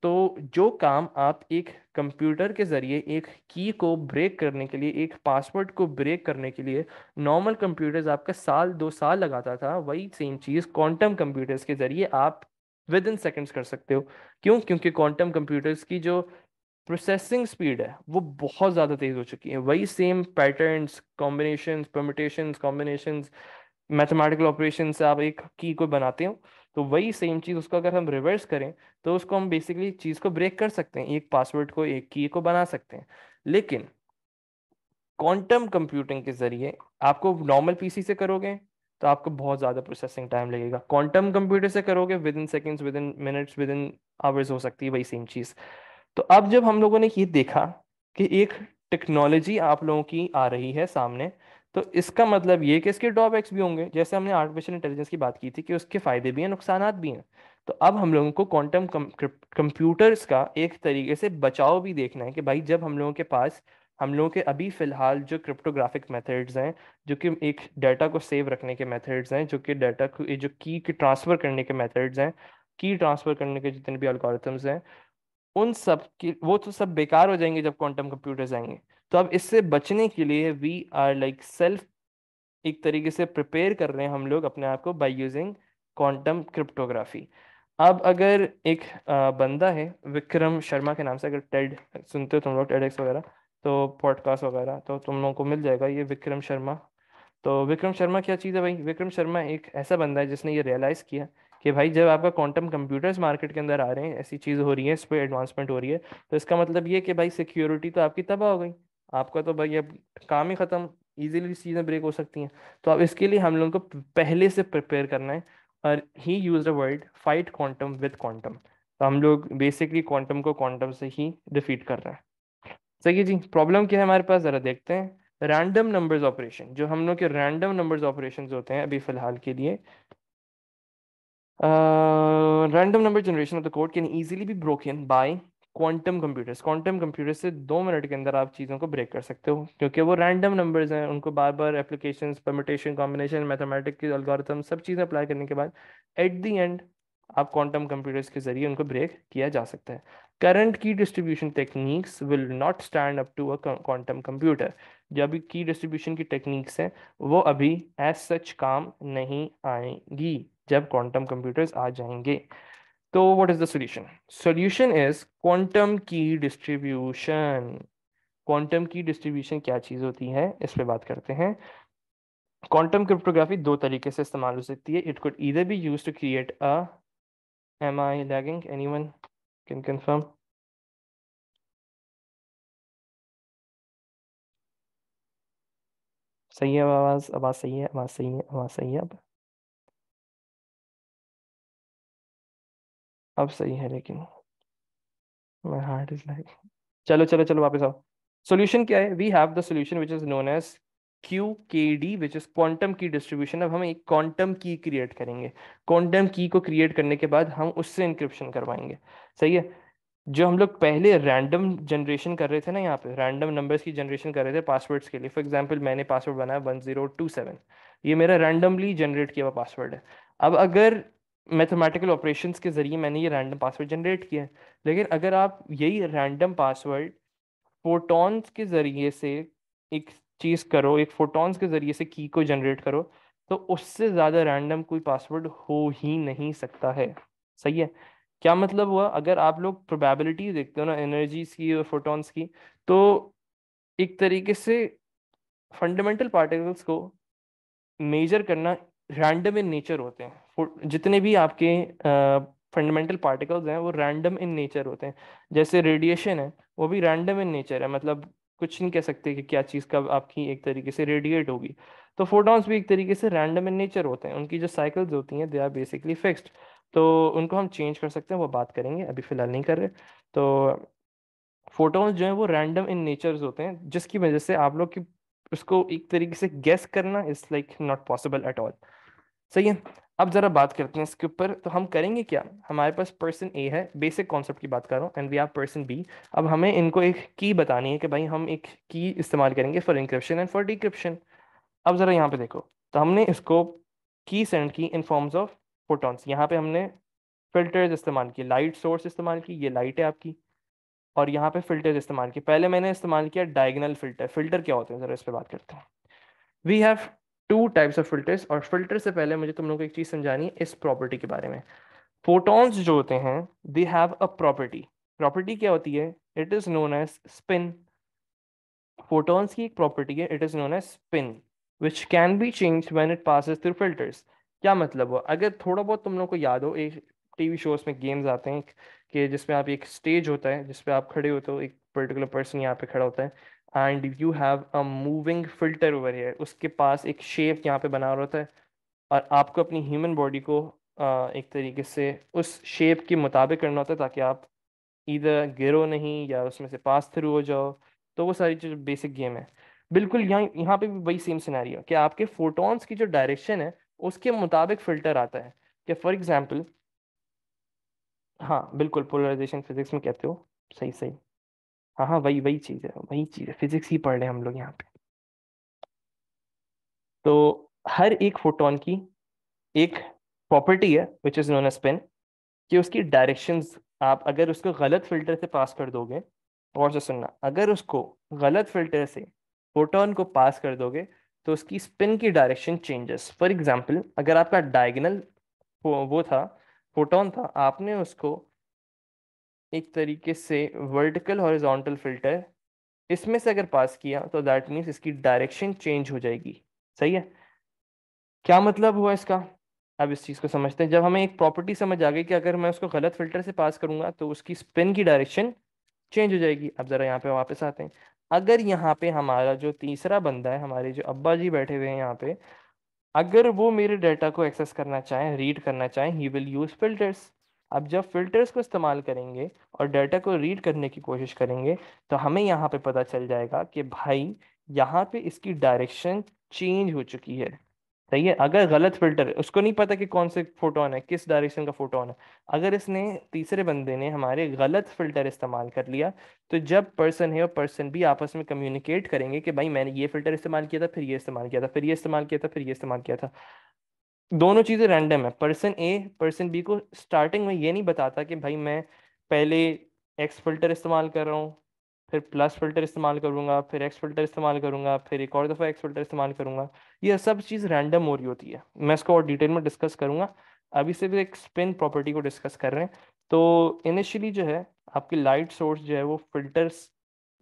तो जो काम आप एक कंप्यूटर के ज़रिए एक की को ब्रेक करने के लिए एक पासवर्ड को ब्रेक करने के लिए नॉर्मल कंप्यूटर्स आपका साल दो साल लगाता था वही सेम चीज़ क्वांटम कंप्यूटर्स के ज़रिए आप विद इन सेकेंड्स कर सकते हो क्यों क्योंकि क्वांटम कंप्यूटर्स की जो प्रोसेसिंग स्पीड है वो बहुत ज़्यादा तेज़ हो चुकी है वही same patterns combination permutation combination mathematical operation से आप एक की को बनाते हो तो वही सेम चीज़ उसको अगर हम रिवर्स करें तो उसको हम बेसिकली चीज़ को ब्रेक कर सकते हैं एक पासवर्ड को एक की को बना सकते हैं लेकिन क्वांटम कंप्यूटिंग के ज़रिए आपको नॉर्मल पीसी से करोगे तो आपको बहुत ज़्यादा प्रोसेसिंग टाइम लगेगा क्वांटम कंप्यूटर से करोगे within seconds within minutes within hours हो सकती है वही सेम चीज़ तो अब जब हम लोगों ने ये देखा कि एक टेक्नोलॉजी आप लोगों की आ रही है सामने तो इसका मतलब ये कि इसके ड्रॉबैक्स भी होंगे जैसे हमने आर्टिफिशियल इंटेलिजेंस की बात की थी कि उसके फायदे भी हैं नुकसान भी हैं तो अब हम लोगों को क्वांटम कंप्यूटर्स का एक तरीके से बचाव भी देखना है कि भाई जब हम लोगों के पास हम लोगों के अभी फ़िलहाल जो क्रिप्टोग्राफिक मेथड्स हैं जो कि एक डाटा को सेव रखने के मेथड्स हैं जो कि डाटा को जो की ट्रांसफ़र करने के मेथड्स हैं की ट्रांसफ़र करने के जितने भी अलगोरिथम्स हैं उन सब की वो तो सब बेकार हो जाएंगे जब क्वांटम कंप्यूटर्स आएंगे तो अब इससे बचने के लिए वी आर लाइक सेल्फ एक तरीके से प्रिपेयर कर रहे हैं हम लोग अपने आप को बाई यूजिंग क्वांटम क्रिप्टोग्राफी अब अगर एक बंदा है विक्रम शर्मा के नाम से अगर टेड सुनते हो तुम लोग टेड वगैरह तो पॉडकास्ट वगैरह तो तुम लोगों को मिल जाएगा ये विक्रम शर्मा तो विक्रम शर्मा क्या चीज़ है भाई विक्रम शर्मा एक ऐसा बंदा है जिसने ये रियलाइज़ किया कि भाई जब आपका क्वांटम कंप्यूटर्स मार्केट के अंदर आ रहे हैं ऐसी चीज़ हो रही है इस पर एडवांसमेंट हो रही है तो इसका मतलब ये कि भाई सिक्योरिटी तो आपकी तबाह हो गई आपका तो भाई अब काम ही ख़त्म ईजिली चीज़ें ब्रेक हो सकती हैं तो अब इसके लिए हम लोगों को पहले से प्रिपेयर करना है और he use the word fight quantum with quantum तो हम लोग बेसिकली क्वांटम को क्वांटम से ही डिफीट कर रहे हैं सही है जी प्रॉब्लम क्या है हमारे पास ज़रा देखते हैं रैंडम नंबर्स ऑपरेशन जो हम लोग के रैंडम नंबर्स ऑपरेशन होते हैं अभी फ़िलहाल के लिए random number generation of the code can easily be broken by quantum computers quantum computer से दो मिनट के अंदर आप चीज़ों को ब्रेक कर सकते हो क्योंकि वो रैंडम नंबर्स हैं उनको बार बार एप्लीकेशन परमिटेशन कॉम्बिनेशन मैथमेटिक की अलगोरिथम सब चीज़ें अप्लाई करने के बाद एट दी एंड आप क्वांटम कंप्यूटर्स के जरिए उनको ब्रेक किया जा सकता है current key distribution techniques will not stand up to a quantum computer जो अभी की डिस्ट्रीब्यूशन की टेक्निक्स हैं वो अभी एज सच काम नहीं आएंगी जब क्वांटम कंप्यूटर्स आ जाएंगे तो what is the solution solution is quantum key distribution quantum key distribution क्या चीज़ होती है इस पर बात करते हैं क्वांटम क्रिप्टोग्राफी दो तरीके से इस्तेमाल हो सकती है it could either be use to create a am I lagging anyone can confirm सही है आवाज़ आवाज़ सही है आवाज़ सही है आवाज़ सही है अब अब सही है लेकिन माई हार्ट इज लाइक चलो चलो चलो वापस आओ सोल्यूशन क्या है we have the solution which is known as Q K D which is quantum key distribution अब हम एक क्वांटम की क्रिएट करेंगे क्वांटम की को क्रिएट करने के बाद हम उससे इंक्रिप्शन करवाएंगे सही है जो हम लोग पहले रैंडम जनरेशन कर रहे थे ना यहाँ पे रैंडम नंबर्स की जनरेशन कर रहे थे पासवर्ड्स के लिए फॉर एग्जांपल मैंने पासवर्ड बनाया वन जीरो टू सेवन ये मेरा रैंडमली जनरेट किया हुआ पासवर्ड है अब अगर मैथमेटिकल ऑपरेशंस के ज़रिए मैंने ये रैंडम पासवर्ड जनरेट किया है लेकिन अगर आप यही रैंडम पासवर्ड फोटॉन्स के ज़रिए से एक चीज़ करो एक फोटॉन्स के ज़रिए से की को जनरेट करो तो उससे ज़्यादा रैंडम कोई पासवर्ड हो ही नहीं सकता है सही है क्या मतलब हुआ अगर आप लोग प्रोबेबिलिटी देखते हो ना एनर्जीज की और फोटॉन्स की तो एक तरीके से फंडामेंटल पार्टिकल्स को मेजर करना रैंडम इन नेचर होते हैं जितने भी आपके फंडामेंटल पार्टिकल्स हैं वो रैंडम इन नेचर होते हैं जैसे रेडिएशन है वो भी रैंडम इन नेचर है मतलब कुछ नहीं कह सकते कि क्या चीज़ कब आपकी एक तरीके से रेडिएट होगी तो फोटॉन्स भी एक तरीके से रैंडम इन नेचर होते हैं उनकी जो साइकिल्स होती हैं दे आर बेसिकली फिक्स्ड तो उनको हम चेंज कर सकते हैं वो बात करेंगे अभी फ़िलहाल नहीं कर रहे तो फोटॉन्स जो हैं वो रैंडम इन नेचर्स होते हैं जिसकी वजह से आप लोग की उसको एक तरीके से गेस करना is like not possible at all सही है अब जरा बात करते हैं इसके ऊपर तो हम करेंगे क्या हमारे पास पर्सन ए है बेसिक कॉन्सेप्ट की बात कर रहा हूँ and we are person B अब हमें इनको एक की बतानी है कि भाई हम एक की इस्तेमाल करेंगे for encryption and for decryption अब ज़रा यहाँ पे देखो तो हमने इसको की सेंड की इन फॉर्म्स ऑफ फोटोन्स यहाँ पे हमने फिल्टर्स इस्तेमाल किए लाइट सोर्स इस्तेमाल की ये लाइट है आपकी और यहाँ पे फिल्टर्स इस्तेमाल किए पहले मैंने इस्तेमाल किया डायगनल फिल्टर फिल्टर क्या होते हैं ज़रा इस पर बात करते हैं we have two types of filters और फिल्टर से पहले मुझे तुम लोग को एक चीज़ समझानी है इस प्रॉपर्टी के बारे में फोटॉन्स जो होते हैं they have a property property क्या होती है it is known as spin photons की एक प्रॉपर्टी है it is known as spin which can be change when it passes through filters क्या मतलब हो अगर थोड़ा बहुत तुम लोग को याद हो एक टीवी शोज में गेम्स आते हैं कि जिसमें आप एक स्टेज होता है जिसपे आप खड़े होते हो एक पर्टिकुलर पर्सन यहाँ पे खड़ा होता है and you have a moving filter over here उसके पास एक शेप यहाँ पे बना हुआ होता है और आपको अपनी ह्यूमन बॉडी को एक तरीके से उस शेप के मुताबिक करना होता है ताकि आप इधर गिरो नहीं या उसमें से पास थ्रू हो जाओ तो वो सारी चीज़ बेसिक गेम है बिल्कुल यहाँ यहाँ पे भी वही सेम सिनेरियो कि आपके फोटॉन्स की जो डायरेक्शन है उसके मुताबिक फिल्टर आता है कि फॉर एग्जांपल हाँ बिल्कुल पोलराइजेशन फिजिक्स में कहते हो सही सही हाँ हाँ वही वही चीज़ है वही चीज़ है फिजिक्स ही पढ़ रहे हैं हम लोग यहाँ पे तो हर एक फोटोन की एक प्रॉपर्टी है विच इज़ नोन स्पिन कि उसकी डायरेक्शन आप अगर उसको गलत फिल्टर से पास कर दोगे और से सुनना अगर उसको गलत फिल्टर से फोटोन को पास कर दोगे तो उसकी स्पिन की डायरेक्शन चेंजेस फॉर एग्जाम्पल अगर आपका डायगनल वो था फोटोन था आपने उसको एक तरीके से वर्टिकल हॉरिजॉन्टल फिल्टर इसमें से अगर पास किया तो दैट मीन्स इसकी डायरेक्शन चेंज हो जाएगी सही है क्या मतलब हुआ इसका अब इस चीज़ को समझते हैं जब हमें एक प्रॉपर्टी समझ आ गई कि अगर मैं उसको गलत फिल्टर से पास करूंगा तो उसकी स्पिन की डायरेक्शन चेंज हो जाएगी अब ज़रा यहाँ पे वापस आते हैं अगर यहाँ पे हमारा जो तीसरा बंदा है हमारे जो अब्बा जी बैठे हुए हैं यहाँ पे अगर वो मेरे डाटा को एक्सेस करना चाहें रीड करना चाहें ही विल यूज़ फिल्टर्स अब जब फिल्टर्स को इस्तेमाल करेंगे और डाटा को रीड करने की कोशिश करेंगे तो हमें यहाँ पे पता चल जाएगा कि भाई यहाँ पे इसकी डायरेक्शन चेंज हो चुकी है सही है अगर गलत फिल्टर उसको नहीं पता कि कौन से फोटोन है किस डायरेक्शन का फोटोन है अगर इसने तीसरे बंदे ने हमारे गलत फिल्टर इस्तेमाल कर लिया तो जब पर्सन है और पर्सन भी आपस में कम्युनिकेट करेंगे कि भाई मैंने ये फिल्टर इस्तेमाल किया था फिर ये इस्तेमाल किया था फिर ये इस्तेमाल किया था फिर ये इस्तेमाल किया था दोनों चीज़ें रैंडम है पर्सन ए पर्सन बी को स्टार्टिंग में ये नहीं बताता कि भाई मैं पहले एक्स फिल्टर इस्तेमाल कर रहा हूँ फिर प्लस फिल्टर इस्तेमाल करूँगा फिर एक्स फिल्टर इस्तेमाल करूँगा फिर एक और दफ़ा एक्स फिल्टर इस्तेमाल करूँगा यह सब चीज़ रैंडम हो रही होती है मैं इसको और डिटेल में डिस्कस करूँगा अभी सिर्फ एक स्पिन प्रॉपर्टी को डिस्कस कर रहे हैं तो इनिशियली जो है आपकी लाइट सोर्स जो है वो फिल्टर्स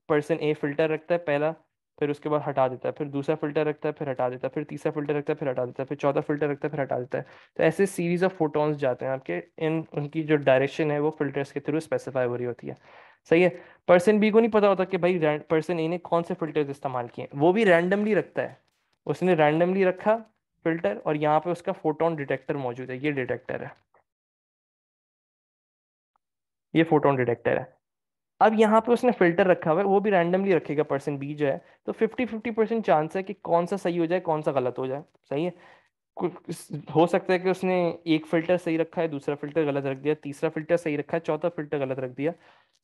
पर्सन ए फिल्टर रखता है पहला फिर उसके बाद हटा देता है फिर दूसरा फिल्टर रखता है फिर हटा देता है फिर तीसरा फिल्टर रखता है फिर हटा देता है फिर चौथा फिल्टर रखता है फिर हटा देता है तो ऐसे सीरीज ऑफ फोटॉन्स जाते हैं आपके इन उनकी जो डायरेक्शन है वो फिल्टर्स के थ्रू स्पेसिफाई हो रही होती है सही है पर्सन बी को नहीं पता होता कि भाई पर्सन ए ने कौन से फिल्टर्स इस्तेमाल किए वो भी रैंडमली रखता है उसने रैंडमली रखा फिल्टर और यहाँ पे उसका फोटोन डिटेक्टर मौजूद है ये डिटेक्टर है ये फोटोन डिटेक्टर है अब यहाँ पे उसने फिल्टर रखा हुआ है वो भी रैंडमली रखेगा पर्सन बी जो है तो फिफ्टी फिफ्टी परसेंट चांस है कि कौन सा सही हो जाए कौन सा गलत हो जाए सही है हो सकता है कि उसने एक फिल्टर सही रखा है दूसरा फिल्टर गलत रख दिया तीसरा फिल्टर सही रखा है चौथा फिल्टर गलत रख दिया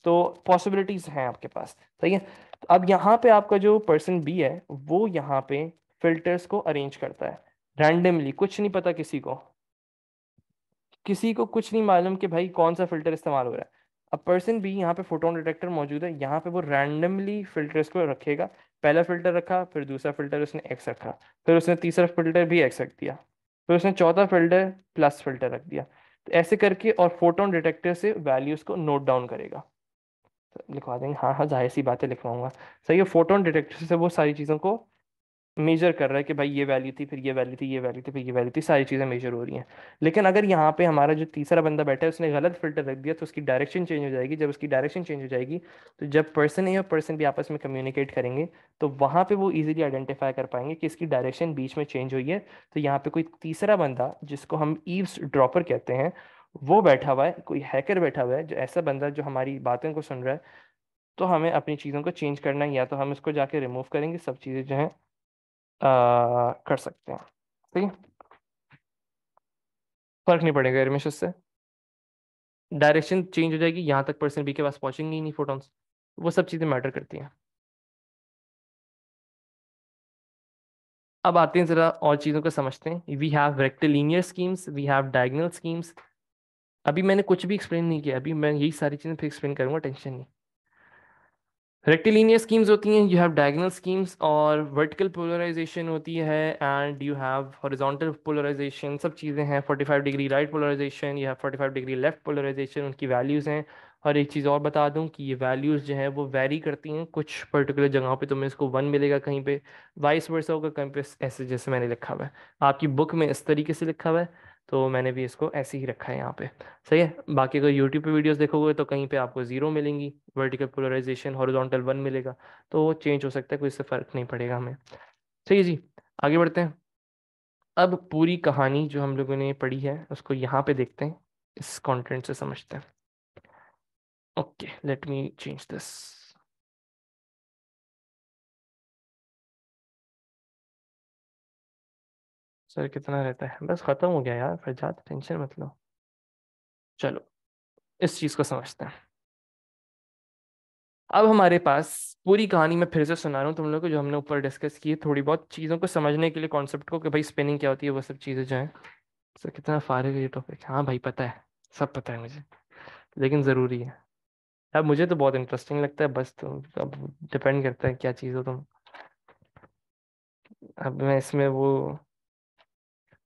तो पॉसिबिलिटीज हैं आपके पास सही है तो अब यहाँ पे आपका जो पर्सन बी है वो यहाँ पे फिल्टर्स को अरेंज करता है रैंडमली कुछ नहीं पता किसी को किसी को कुछ नहीं मालूम कि भाई कौन सा फिल्टर इस्तेमाल हो रहा है अब पर्सन भी यहाँ पे फोटोन डिटेक्टर मौजूद है यहाँ पे वो रैंडमली फ़िल्टर को रखेगा पहला फिल्टर रखा फिर दूसरा फिल्टर उसने एक्स रखा फिर उसने तीसरा फिल्टर भी एक्स रख दिया फिर उसने चौथा फिल्टर प्लस फिल्टर रख दिया तो ऐसे करके और फोटोन डिटेक्टर से वैल्यूज़ को नोट डाउन करेगा तो लिखवा देंगे हाँ हाँ जाहिर सी बातें लिखवाऊंगा सही है फोटोन डिटेक्टर से वो सारी चीज़ों को मेजर कर रहा है कि भाई ये वैल्यू थी फिर ये वैल्यू थी ये वैल्यू थी फिर ये वैल्यू थी सारी चीज़ें मेजर हो रही हैं लेकिन अगर यहाँ पे हमारा जो तीसरा बंदा बैठा है उसने गलत फिल्टर रख दिया तो उसकी डायरेक्शन चेंज हो जाएगी जब उसकी डायरेक्शन चेंज हो जाएगी तो जब पर्सन ए और पर्सन भी आपस में कम्युनिकेट करेंगे तो वहाँ पर वो ईजिली आइडेंटिफाई कर पाएंगे कि इसकी डायरेक्शन बीच में चेंज हुई है तो यहाँ पर कोई तीसरा बंदा जिसको हम ईव्स ड्रॉपर कहते हैं वो बैठा हुआ है कोई हैकर बैठा हुआ है जो ऐसा बंदा जो हमारी बातों को सुन रहा है तो हमें अपनी चीज़ों को चेंज करना है या तो हम इसको जाके रिमूव करेंगे सब चीज़ें जो हैं कर सकते हैं ठीक है फर्क नहीं पड़ेगा एयरमेश से डायरेक्शन चेंज हो जाएगी यहाँ तक पर्सन बी के पास पहुंचेंगे ही नहीं फोटॉन्स वो सब चीज़ें मैटर करती हैं अब आते हैं ज़रा और चीज़ों को समझते हैं we have rectilinear schemes we have diagonal schemes अभी मैंने कुछ भी एक्सप्लेन नहीं किया अभी मैं यही सारी चीज़ें फिर एक्सप्लेन करूँगा टेंशन नहीं रेक्टिलीनियर स्कीम्स होती हैं यू हैव डायगनल स्कीम्स और वर्टिकल पोलराइजेशन होती है and you have horizontal polarisation सब चीज़ें हैं 45 degree right polarisation you have 45 degree left polarisation उनकी वैल्यूज़ हैं और एक चीज़ और बता दूं कि ये वैल्यूज़ जो हैं वो वेरी करती हैं कुछ पर्टिकुलर जगहों पे तुम्हें तो इसको वन मिलेगा कहीं पे वाइस वर्सा होगा कहीं पे ऐसे जैसे मैंने लिखा हुआ है आपकी बुक में इस तरीके से लिखा हुआ है तो मैंने भी इसको ऐसे ही रखा है यहाँ पे सही है बाकी अगर यूट्यूब पे वीडियोस देखोगे तो कहीं पे आपको ज़ीरो मिलेंगी वर्टिकल पोलराइजेशन हॉरिजॉन्टल वन मिलेगा तो वो चेंज हो सकता है कोई इससे फ़र्क नहीं पड़ेगा हमें सही है जी आगे बढ़ते हैं अब पूरी कहानी जो हम लोगों ने पढ़ी है उसको यहाँ पे देखते हैं इस कॉन्टेंट से समझते हैं okay let me change this sir कितना रहता है बस ख़त्म हो गया यार फिर जाते टेंशन मत लो चलो इस चीज़ को समझते हैं अब हमारे पास पूरी कहानी मैं फिर से सुना रहा हूँ तुम लोग को जो हमने ऊपर डिस्कस की है थोड़ी बहुत चीज़ों को समझने के लिए कॉन्सेप्ट को कि भाई स्पिनिंग क्या होती है वो सब चीज़ें जो हैं सर कितना फारे है ये टॉपिक हाँ भाई पता है सब पता है मुझे लेकिन ज़रूरी है अब मुझे तो बहुत इंटरेस्टिंग लगता है बस तुम तो अब डिपेंड करता है क्या चीज़ हो तुम अब मैं इसमें वो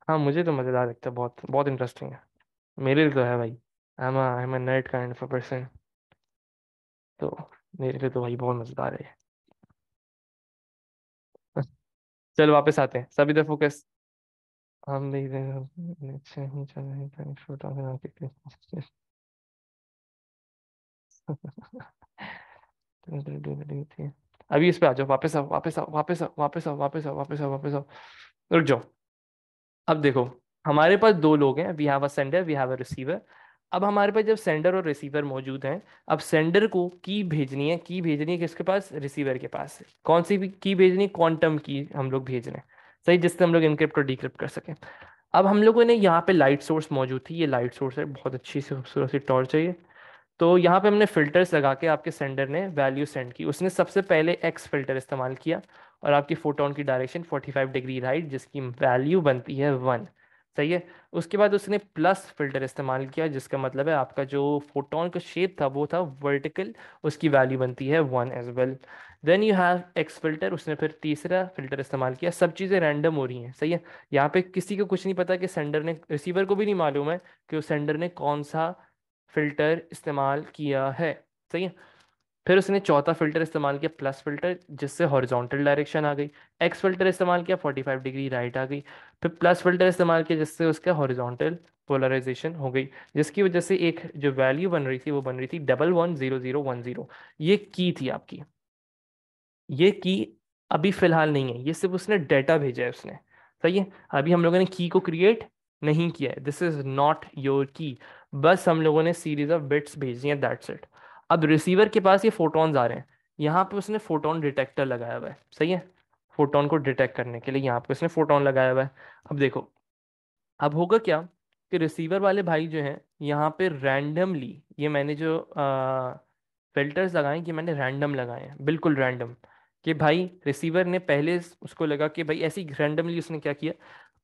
हाँ, मुझे तो मज़ेदार लगता है बहुत, बहुत इंटरेस्टिंग है। मेरे लिए तो है भाई। I am I am a nerd kind of a person. तो मेरे लिए तो भाई बहुत मज़ेदार है चल वापस आते हैं, सभी इधर फोकस। हम भी इधर अभी इस पे आ जाओ, वापस आओ वापस आओ वापस आओ वापस आओ वापस आओ वापस आओ वापस आओ। रुक जाओ। अब देखो हमारे पास दो लोग हैं we have a sender we have a receiver अब हमारे पास जब सेंडर और रिसीवर मौजूद हैं अब सेंडर को की भेजनी है की भेजनी है किसके पास रिसीवर के पास कौन सी की भेजनी है क्वांटम की हम लोग भेज रहे हैं सही जिससे हम लोग इनक्रिप्ट और डिक्रिप्ट कर सकें अब हम लोगों ने यहाँ पे लाइट सोर्स मौजूद थी ये लाइट सोर्स है बहुत अच्छी सी खूबसूरत सी टॉर्च है ये तो यहाँ पे हमने फिल्टर्स लगा के आपके सेंडर ने वैल्यू सेंड की उसने सबसे पहले एक्स फिल्टर इस्तेमाल किया और आपकी फोटोन की डायरेक्शन 45 डिग्री राइट जिसकी वैल्यू बनती है वन सही है उसके बाद उसने प्लस फिल्टर इस्तेमाल किया जिसका मतलब है आपका जो फोटोन का शेप था वो था वर्टिकल उसकी वैल्यू बनती है one as well then you have X filter उसने फिर तीसरा फिल्टर इस्तेमाल किया सब चीज़ें रैंडम हो रही हैं सही है यहाँ पे किसी को कुछ नहीं पता कि सेंडर ने रिसीवर को भी नहीं मालूम है कि उस सेंडर ने कौन सा फिल्टर इस्तेमाल किया है सही है फिर उसने चौथा फिल्टर इस्तेमाल किया प्लस फिल्टर जिससे हॉरिजॉन्टल डायरेक्शन आ गई एक्स फिल्टर इस्तेमाल किया 45 डिग्री राइट आ गई फिर प्लस फिल्टर इस्तेमाल किया जिससे उसका हॉरिजॉन्टल पोलराइजेशन हो गई जिसकी वजह से एक जो वैल्यू बन रही थी वो बन रही थी double one zero zero one zero ये की थी आपकी ये की अभी फिलहाल नहीं है ये सिर्फ उसने डेटा भेजा है उसने सही है अभी हम लोगों ने की को क्रिएट नहीं किया है दिस इज नॉट योर की बस हम लोगों ने सीरीज ऑफ बिट्स भेजी है दैट्स इट अब रिसीवर के पास ये फोटॉन्स आ रहे हैं यहाँ पे उसने फोटोन डिटेक्टर लगाया हुआ है सही है फोटोन को डिटेक्ट करने के लिए यहाँ पे उसने फोटोन लगाया हुआ है अब देखो अब होगा क्या कि रिसीवर वाले भाई जो हैं यहाँ पे रैंडमली ये मैंने जो फिल्टर फिल्टर्स लगाए कि मैंने रैंडम लगाए हैं बिल्कुल रैंडम कि भाई रिसीवर ने पहले उसको लगा कि भाई ऐसी रैंडमली उसने क्या किया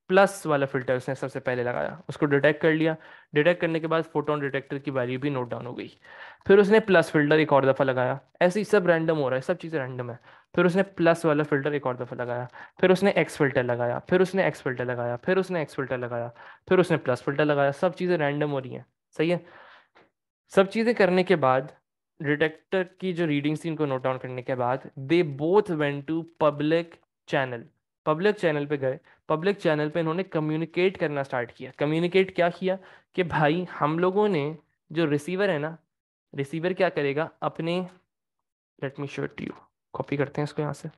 प्लस वाला फिल्टर उसने सबसे पहले लगाया उसको डिटेक्ट कर लिया डिटेक्ट करने के बाद फोटोन डिटेक्टर की वैल्यू भी नोट डाउन हो गई फिर उसने प्लस फिल्टर एक और दफ़ा लगाया ऐसे ही सब रैंडम हो रहा है सब चीज़ें रैंडम है फिर उसने प्लस वाला फिल्टर एक और दफ़ा लगाया फिर उसने एक्स फिल्टर लगाया फिर उसने एक्स फिल्टर लगाया फिर उसने एक्स फिल्टर लगाया फिर उसने प्लस फिल्टर लगाया सब चीज़ें रैंडम हो रही हैं सही है सब चीज़ें करने के बाद डिटेक्टर की जो रीडिंग्स थी इनको नोट डाउन करने के बाद they both went to public channel public channel पे गए पब्लिक चैनल पे इन्होंने कम्युनिकेट करना स्टार्ट किया कम्युनिकेट क्या किया कि भाई हम लोगों ने जो रिसीवर है ना रिसीवर क्या करेगा अपने let me show you copy करते हैं इसको यहाँ से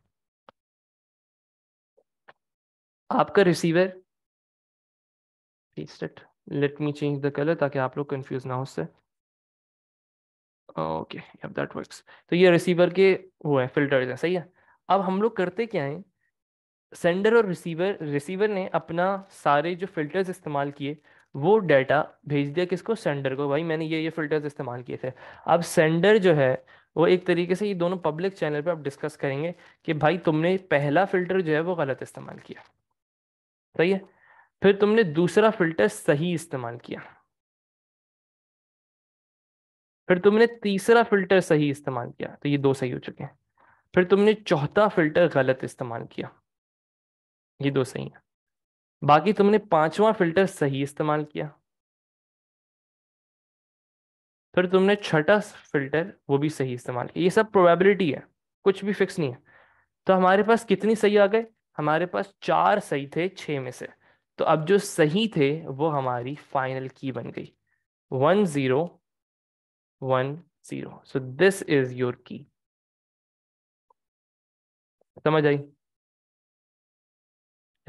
आपका receiver let me change the colour ताकि आप लोग कंफ्यूज ना हो उससे ओके दैट वर्क्स तो ये रिसीवर के वो है फिल्टर्स हैं सही है अब हम लोग करते क्या हैं सेंडर और रिसीवर रिसीवर ने अपना सारे जो फिल्टर्स इस्तेमाल किए वो डाटा भेज दिया किसको सेंडर को भाई मैंने ये ये फिल्टर्स इस्तेमाल किए थे अब सेंडर जो है वो एक तरीके से ये दोनों पब्लिक चैनल पे आप डिस्कस करेंगे कि भाई तुमने पहला फिल्टर जो है वो गलत इस्तेमाल किया सही है फिर तुमने दूसरा फिल्टर सही इस्तेमाल किया फिर तुमने तीसरा फिल्टर सही इस्तेमाल किया तो ये दो सही हो चुके हैं फिर तुमने चौथा फिल्टर गलत इस्तेमाल किया ये दो सही है बाकी तुमने पांचवा फिल्टर सही इस्तेमाल किया फिर तुमने छठा फिल्टर वो भी सही इस्तेमाल किया ये सब प्रोबेबिलिटी है कुछ भी फिक्स नहीं है तो हमारे पास कितनी सही आ गए हमारे पास चार सही थे छः में से तो अब जो सही थे वो हमारी फाइनल की बन गई one zero one zero so this is your key समझ आई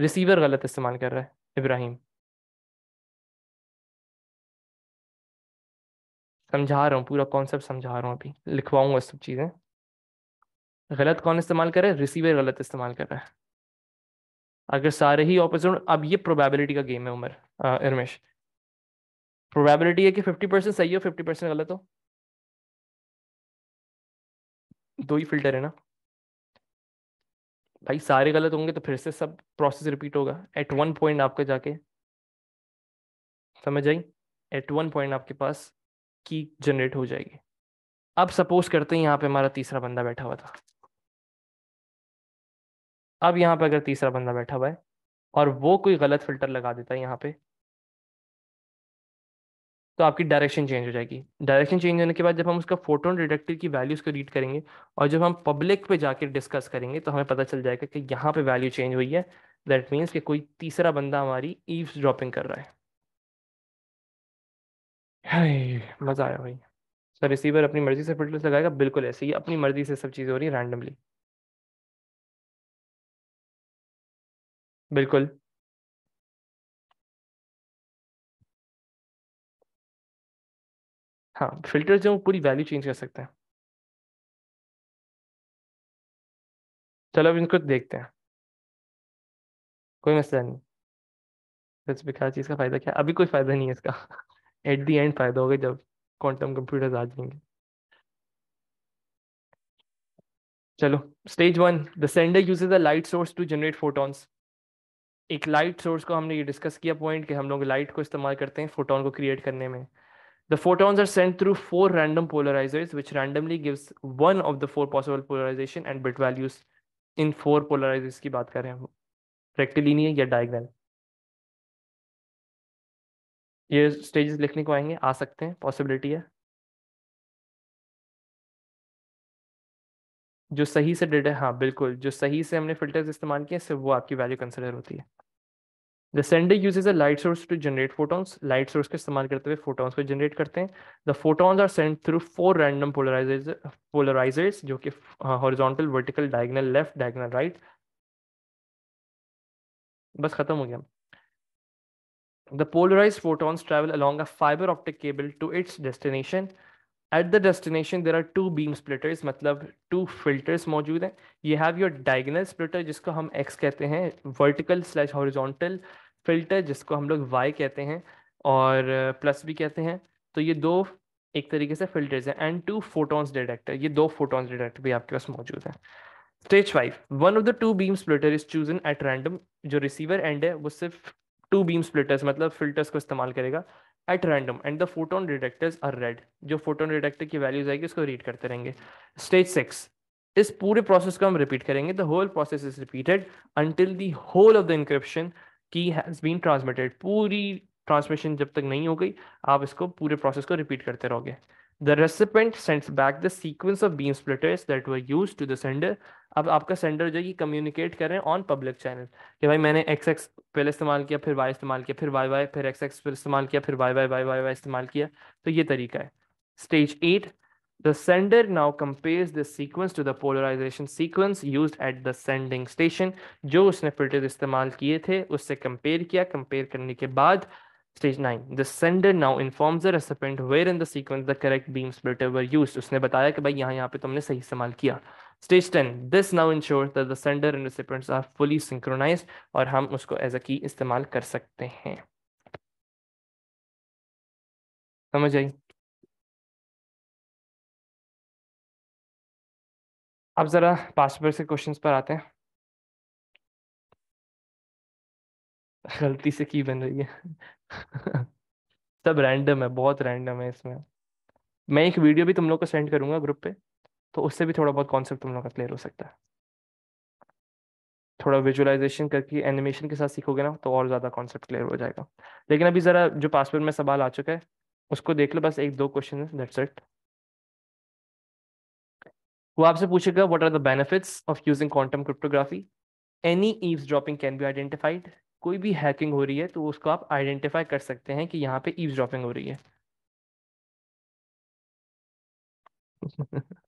रिसीवर गलत इस्तेमाल कर रहा है इब्राहिम समझा रहा हूँ पूरा कॉन्सेप्ट समझा रहा हूँ अभी लिखवाऊंगा सब चीज़ें गलत कौन इस्तेमाल कर रहा है रिसीवर गलत इस्तेमाल कर रहा है अगर सारे ही ऑपोजिट अब ये प्रोबेबिलिटी का गेम है उमर इरमेश प्रोबेबिलिटी है कि फिफ्टी परसेंट सही हो फिफ्टी परसेंट गलत हो दो ही फिल्टर है ना भाई सारे गलत होंगे तो फिर से सब प्रोसेस रिपीट होगा एट वन पॉइंट आपका जाके समझ आई एट वन पॉइंट आपके पास की जनरेट हो जाएगी अब सपोज करते हैं यहाँ पे हमारा तीसरा बंदा बैठा हुआ था अब यहाँ पे अगर तीसरा बंदा बैठा हुआ है और वो कोई गलत फिल्टर लगा देता है यहाँ पे तो आपकी डायरेक्शन चेंज हो जाएगी डायरेक्शन चेंज होने के बाद जब हम उसका फोटोन डिटेक्टर की वैल्यूज़ को रीड करेंगे और जब हम पब्लिक पे जाकर डिस्कस करेंगे तो हमें पता चल जाएगा कि यहाँ पे वैल्यू चेंज हुई है दैट मीन्स कि कोई तीसरा बंदा हमारी ईव्स ड्रॉपिंग कर रहा है मज़ा आया भाई सर रिसीवर अपनी मर्जी से फिल्टर लगाएगा बिल्कुल ऐसे ही अपनी मर्जी से सब चीज़ें हो रही है रैंडमली बिल्कुल हाँ फिल्टर जो पूरी वैल्यू चेंज कर सकते हैं चलो अब इनको देखते हैं कोई मसला नहीं कुछ बेकार चीज़ का फ़ायदा क्या अभी कोई फ़ायदा नहीं है इसका एट दी एंड फ़ायदा होगा जब क्वांटम कंप्यूटर्स आ जाएंगे चलो stage one the sender uses a light source to generate photons एक लाइट सोर्स को हमने ये डिस्कस किया पॉइंट कि हम लोग लाइट को इस्तेमाल करते हैं फोटोन को क्रिएट करने में The photons are sent through four random polarizers, which randomly gives one of the four possible polarization and bit values. in four polarizers ki baat kar rahe hain rectilinear ya diagonal ये stages लिखने को आएंगे आ सकते हैं possibility है जो सही से डेटा हाँ बिल्कुल जो सही से हमने फिल्टर्स इस्तेमाल किए सिर्फ वो आपकी वैल्यू कंसिडर होती है the sender uses a light source to generate photons light source का इस्तेमाल करते हुए फोटॉन्स को जनरेट करते हैं the photons are send through four random polarisers polarisers जो कि horizontal vertical diagonal left diagonal right बस खत्म हो गया the polarized photons travel along a fibre optic cable to its destination at the destination there are two beam splitters मतलब two filters मौजूद हैं ये हैव योर डायगनल स्प्लिटर जिसको हम एक्स कहते हैं वर्टिकल स्लैश हॉरिजोंटल फिल्टर जिसको हम लोग वाई कहते हैं और प्लस भी कहते हैं तो ये दो एक तरीके से फिल्टर्स हैं एंड टू फोटॉन्स डिटेक्टर ये दो फोटॉन्स डिटेक्टर भी आपके पास मौजूद है stage five one of the two beam splitter is chosen at random जो रिसीवर एंड है वो सिर्फ टू बीम स्प्लिटर्स मतलब फिल्टर्स को इस्तेमाल करेगा at random and the photon detectors are read जो फोटोन डिटेक्टर की वैल्यूज आएगी उसको रीड करते रहेंगे स्टेज सिक्स इस पूरे प्रोसेस को हम रिपीट करेंगे the whole process is repeated until the whole of the encryption key has been transmitted पूरी ट्रांसमिशन जब तक नहीं हो गई आप इसको पूरे प्रोसेस को रिपीट करते रहोगे The recipient sends back the sequence of beam splitters that were used to the sender. अब आपका सेंडर जो ये कम्युनिकेट कर रहे हैं ऑन पब्लिक चैनल कि भाई मैंने एक्स एक्स पहले इस्तेमाल किया फिर वाई इस्तेमाल किया फिर वाई वाई फिर एक्स एक्स फिर इस्तेमाल किया फिर Y Y Y Y Y इस्तेमाल किया तो ये तरीका है stage at the sender now compares the sequence to the polarisation sequence used at the sending station जो उसने फिल्टर इस्तेमाल किए थे उससे कंपेयर किया कंपेयर करने के बाद stage nine the sender now informs the recipient where in the sequence the correct beam splitter were use उसने बताया कि भाई यहाँ यहाँ पे तुमने सही इस्तेमाल किया stage ten this now ensure the sender and recipients are fully synchronise और हम उसको एज अ की इस्तेमाल कर सकते हैं समझ आई अब जरा पास्ट पेपर से क्वेश्चंस पर आते हैं गलती से की बन रही है सब रैंडम है बहुत रैंडम है इसमें मैं एक वीडियो भी तुम लोग को सेंड करूंगा ग्रुप पे तो उससे भी थोड़ा बहुत कॉन्सेप्ट तुम लोग का क्लियर हो सकता है थोड़ा विजुअलाइजेशन करके एनिमेशन के साथ सीखोगे ना तो और ज़्यादा कॉन्सेप्ट क्लियर हो जाएगा लेकिन अभी ज़रा जो पासवर्ड में सवाल आ चुका है उसको देख लो बस एक दो क्वेश्चन है दैट्स इट वो आपसे पूछेगा what are the benefits of using quantum cryptography any eavesdropping can be identified कोई भी हैकिंग हो रही है तो उसको आप आइडेंटिफाई कर सकते हैं कि यहाँ पे ईव ड्रॉपिंग हो रही है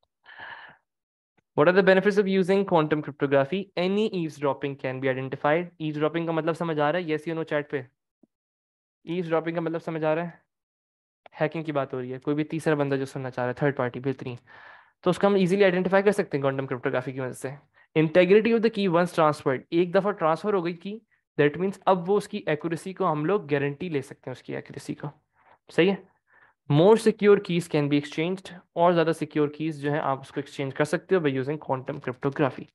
What are the benefits of using quantum cryptography? Any eavesdropping can be identified. Eavesdropping का मतलब समझ आ रहा है yes या नो चैट पे eavesdropping का मतलब समझ आ रहा है हैकिंग की बात हो रही है कोई भी तीसरा बंदा जो सुनना चाह रहा है थर्ड पार्टी बेहतरीन तो उसका हम इजीली आइडेंटिफाई कर सकते हैं क्वांटम क्रिप्टोग्राफी की मदद से integrity of the key once transferred एक दफ़ा ट्रांसफर हो गई की दैट मीन्स अब वो उसकी एक्यूरेसी को हम लोग गारंटी ले सकते हैं उसकी एक्यूरेसी का सही है more secure keys can be exchange और ज़्यादा सिक्योर कीज़ जो है आप उसको एक्सचेंज कर सकते हो by using quantum cryptography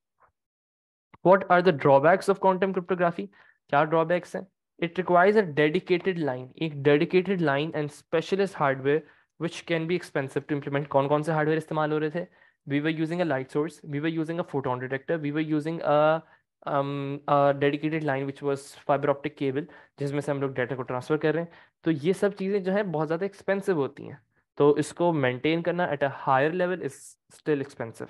what are the drawbacks of quantum cryptography क्या ड्रॉबैक्स हैं it requires a dedicated line एक dedicated line and specialist hardware which can be expensive to implement कौन कौन से हार्डवेयर इस्तेमाल हो रहे थे we were using a light source we were using a photon detector we were using a dedicated line which was fibre optic cable जिसमें से हम लोग डाटा को ट्रांसफ़र कर रहे हैं तो ये सब चीज़ें जो है बहुत ज़्यादा एक्सपेंसिव होती हैं तो इसको मेंटेन करना at a higher level is still expensive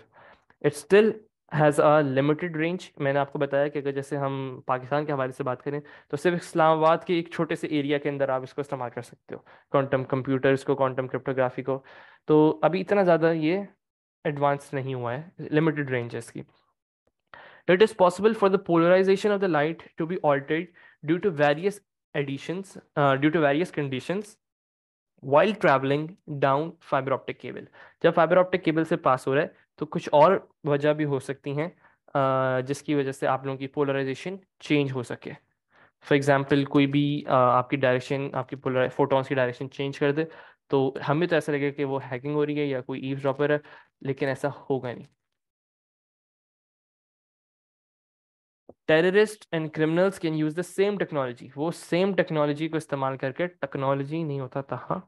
it still has a limited range मैंने आपको बताया कि अगर जैसे हम पाकिस्तान के हवाले से बात करें तो सिर्फ इस्लामाबाद के एक छोटे से एरिया के अंदर आप इसको इस्तेमाल कर सकते हो क्वांटम कंप्यूटर्स को क्वांटम क्रिप्टोग्राफी को तो अभी इतना ज़्यादा ये एडवांस नहीं हुआ है लिमिटेड रेंज है इसकी It is possible for the polarization of the light to be altered due to various additions, uh, due to various conditions while traveling down fiber optic cable. jab fiber optic cable se pass हो रहा है तो कुछ और वजह भी हो सकती हैं jiski wajah se aap लोगों ki polarization change ho sake for example koi bhi आपकी डायरेक्शन आपकी पोलर फोटॉन्स की डायरेक्शन चेंज कर दे तो हमें तो ऐसा लगेगा कि वो हैकिंग हो रही है या कोई ईव ड्रॉपर है लेकिन ऐसा होगा नहीं terrorist and criminals can use the same technology वो सेम टेक्नोलॉजी को इस्तेमाल करके टेक्नोलॉजी नहीं होता था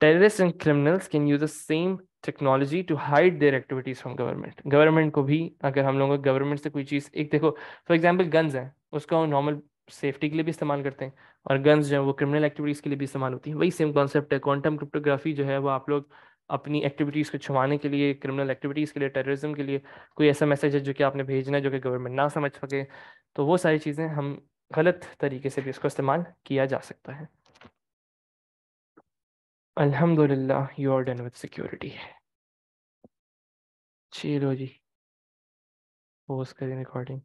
terrorist and criminals can use the same technology to hide their activities from government government को भी अगर हम लोग गवर्नमेंट से कोई चीज़ एक देखो फॉर एग्जाम्पल गन्स हैं उसको हम नॉर्मल सेफ्टी के लिए भी इस्तेमाल करते हैं और गन्स जो है वो क्रिमिनल एक्टिविटीज़ के लिए भी इस्तेमाल होती है वही सेम कॉन्सेप्ट है क्वांटम क्रिप्टोग्राफी जो है वो आप लोग अपनी एक्टिविटीज़ को छुपाने के लिए क्रिमिनल एक्टिविटीज़ के लिए टेररिज्म के लिए कोई ऐसा मैसेज है जो कि आपने भेजना है जो कि गवर्नमेंट ना समझ सके तो वो सारी चीज़ें हम गलत तरीके से भी इसको इस्तेमाल किया जा सकता है अल्हम्दुलिल्लाह you are done with security है चलो जी पोस्ट करें रिकॉर्डिंग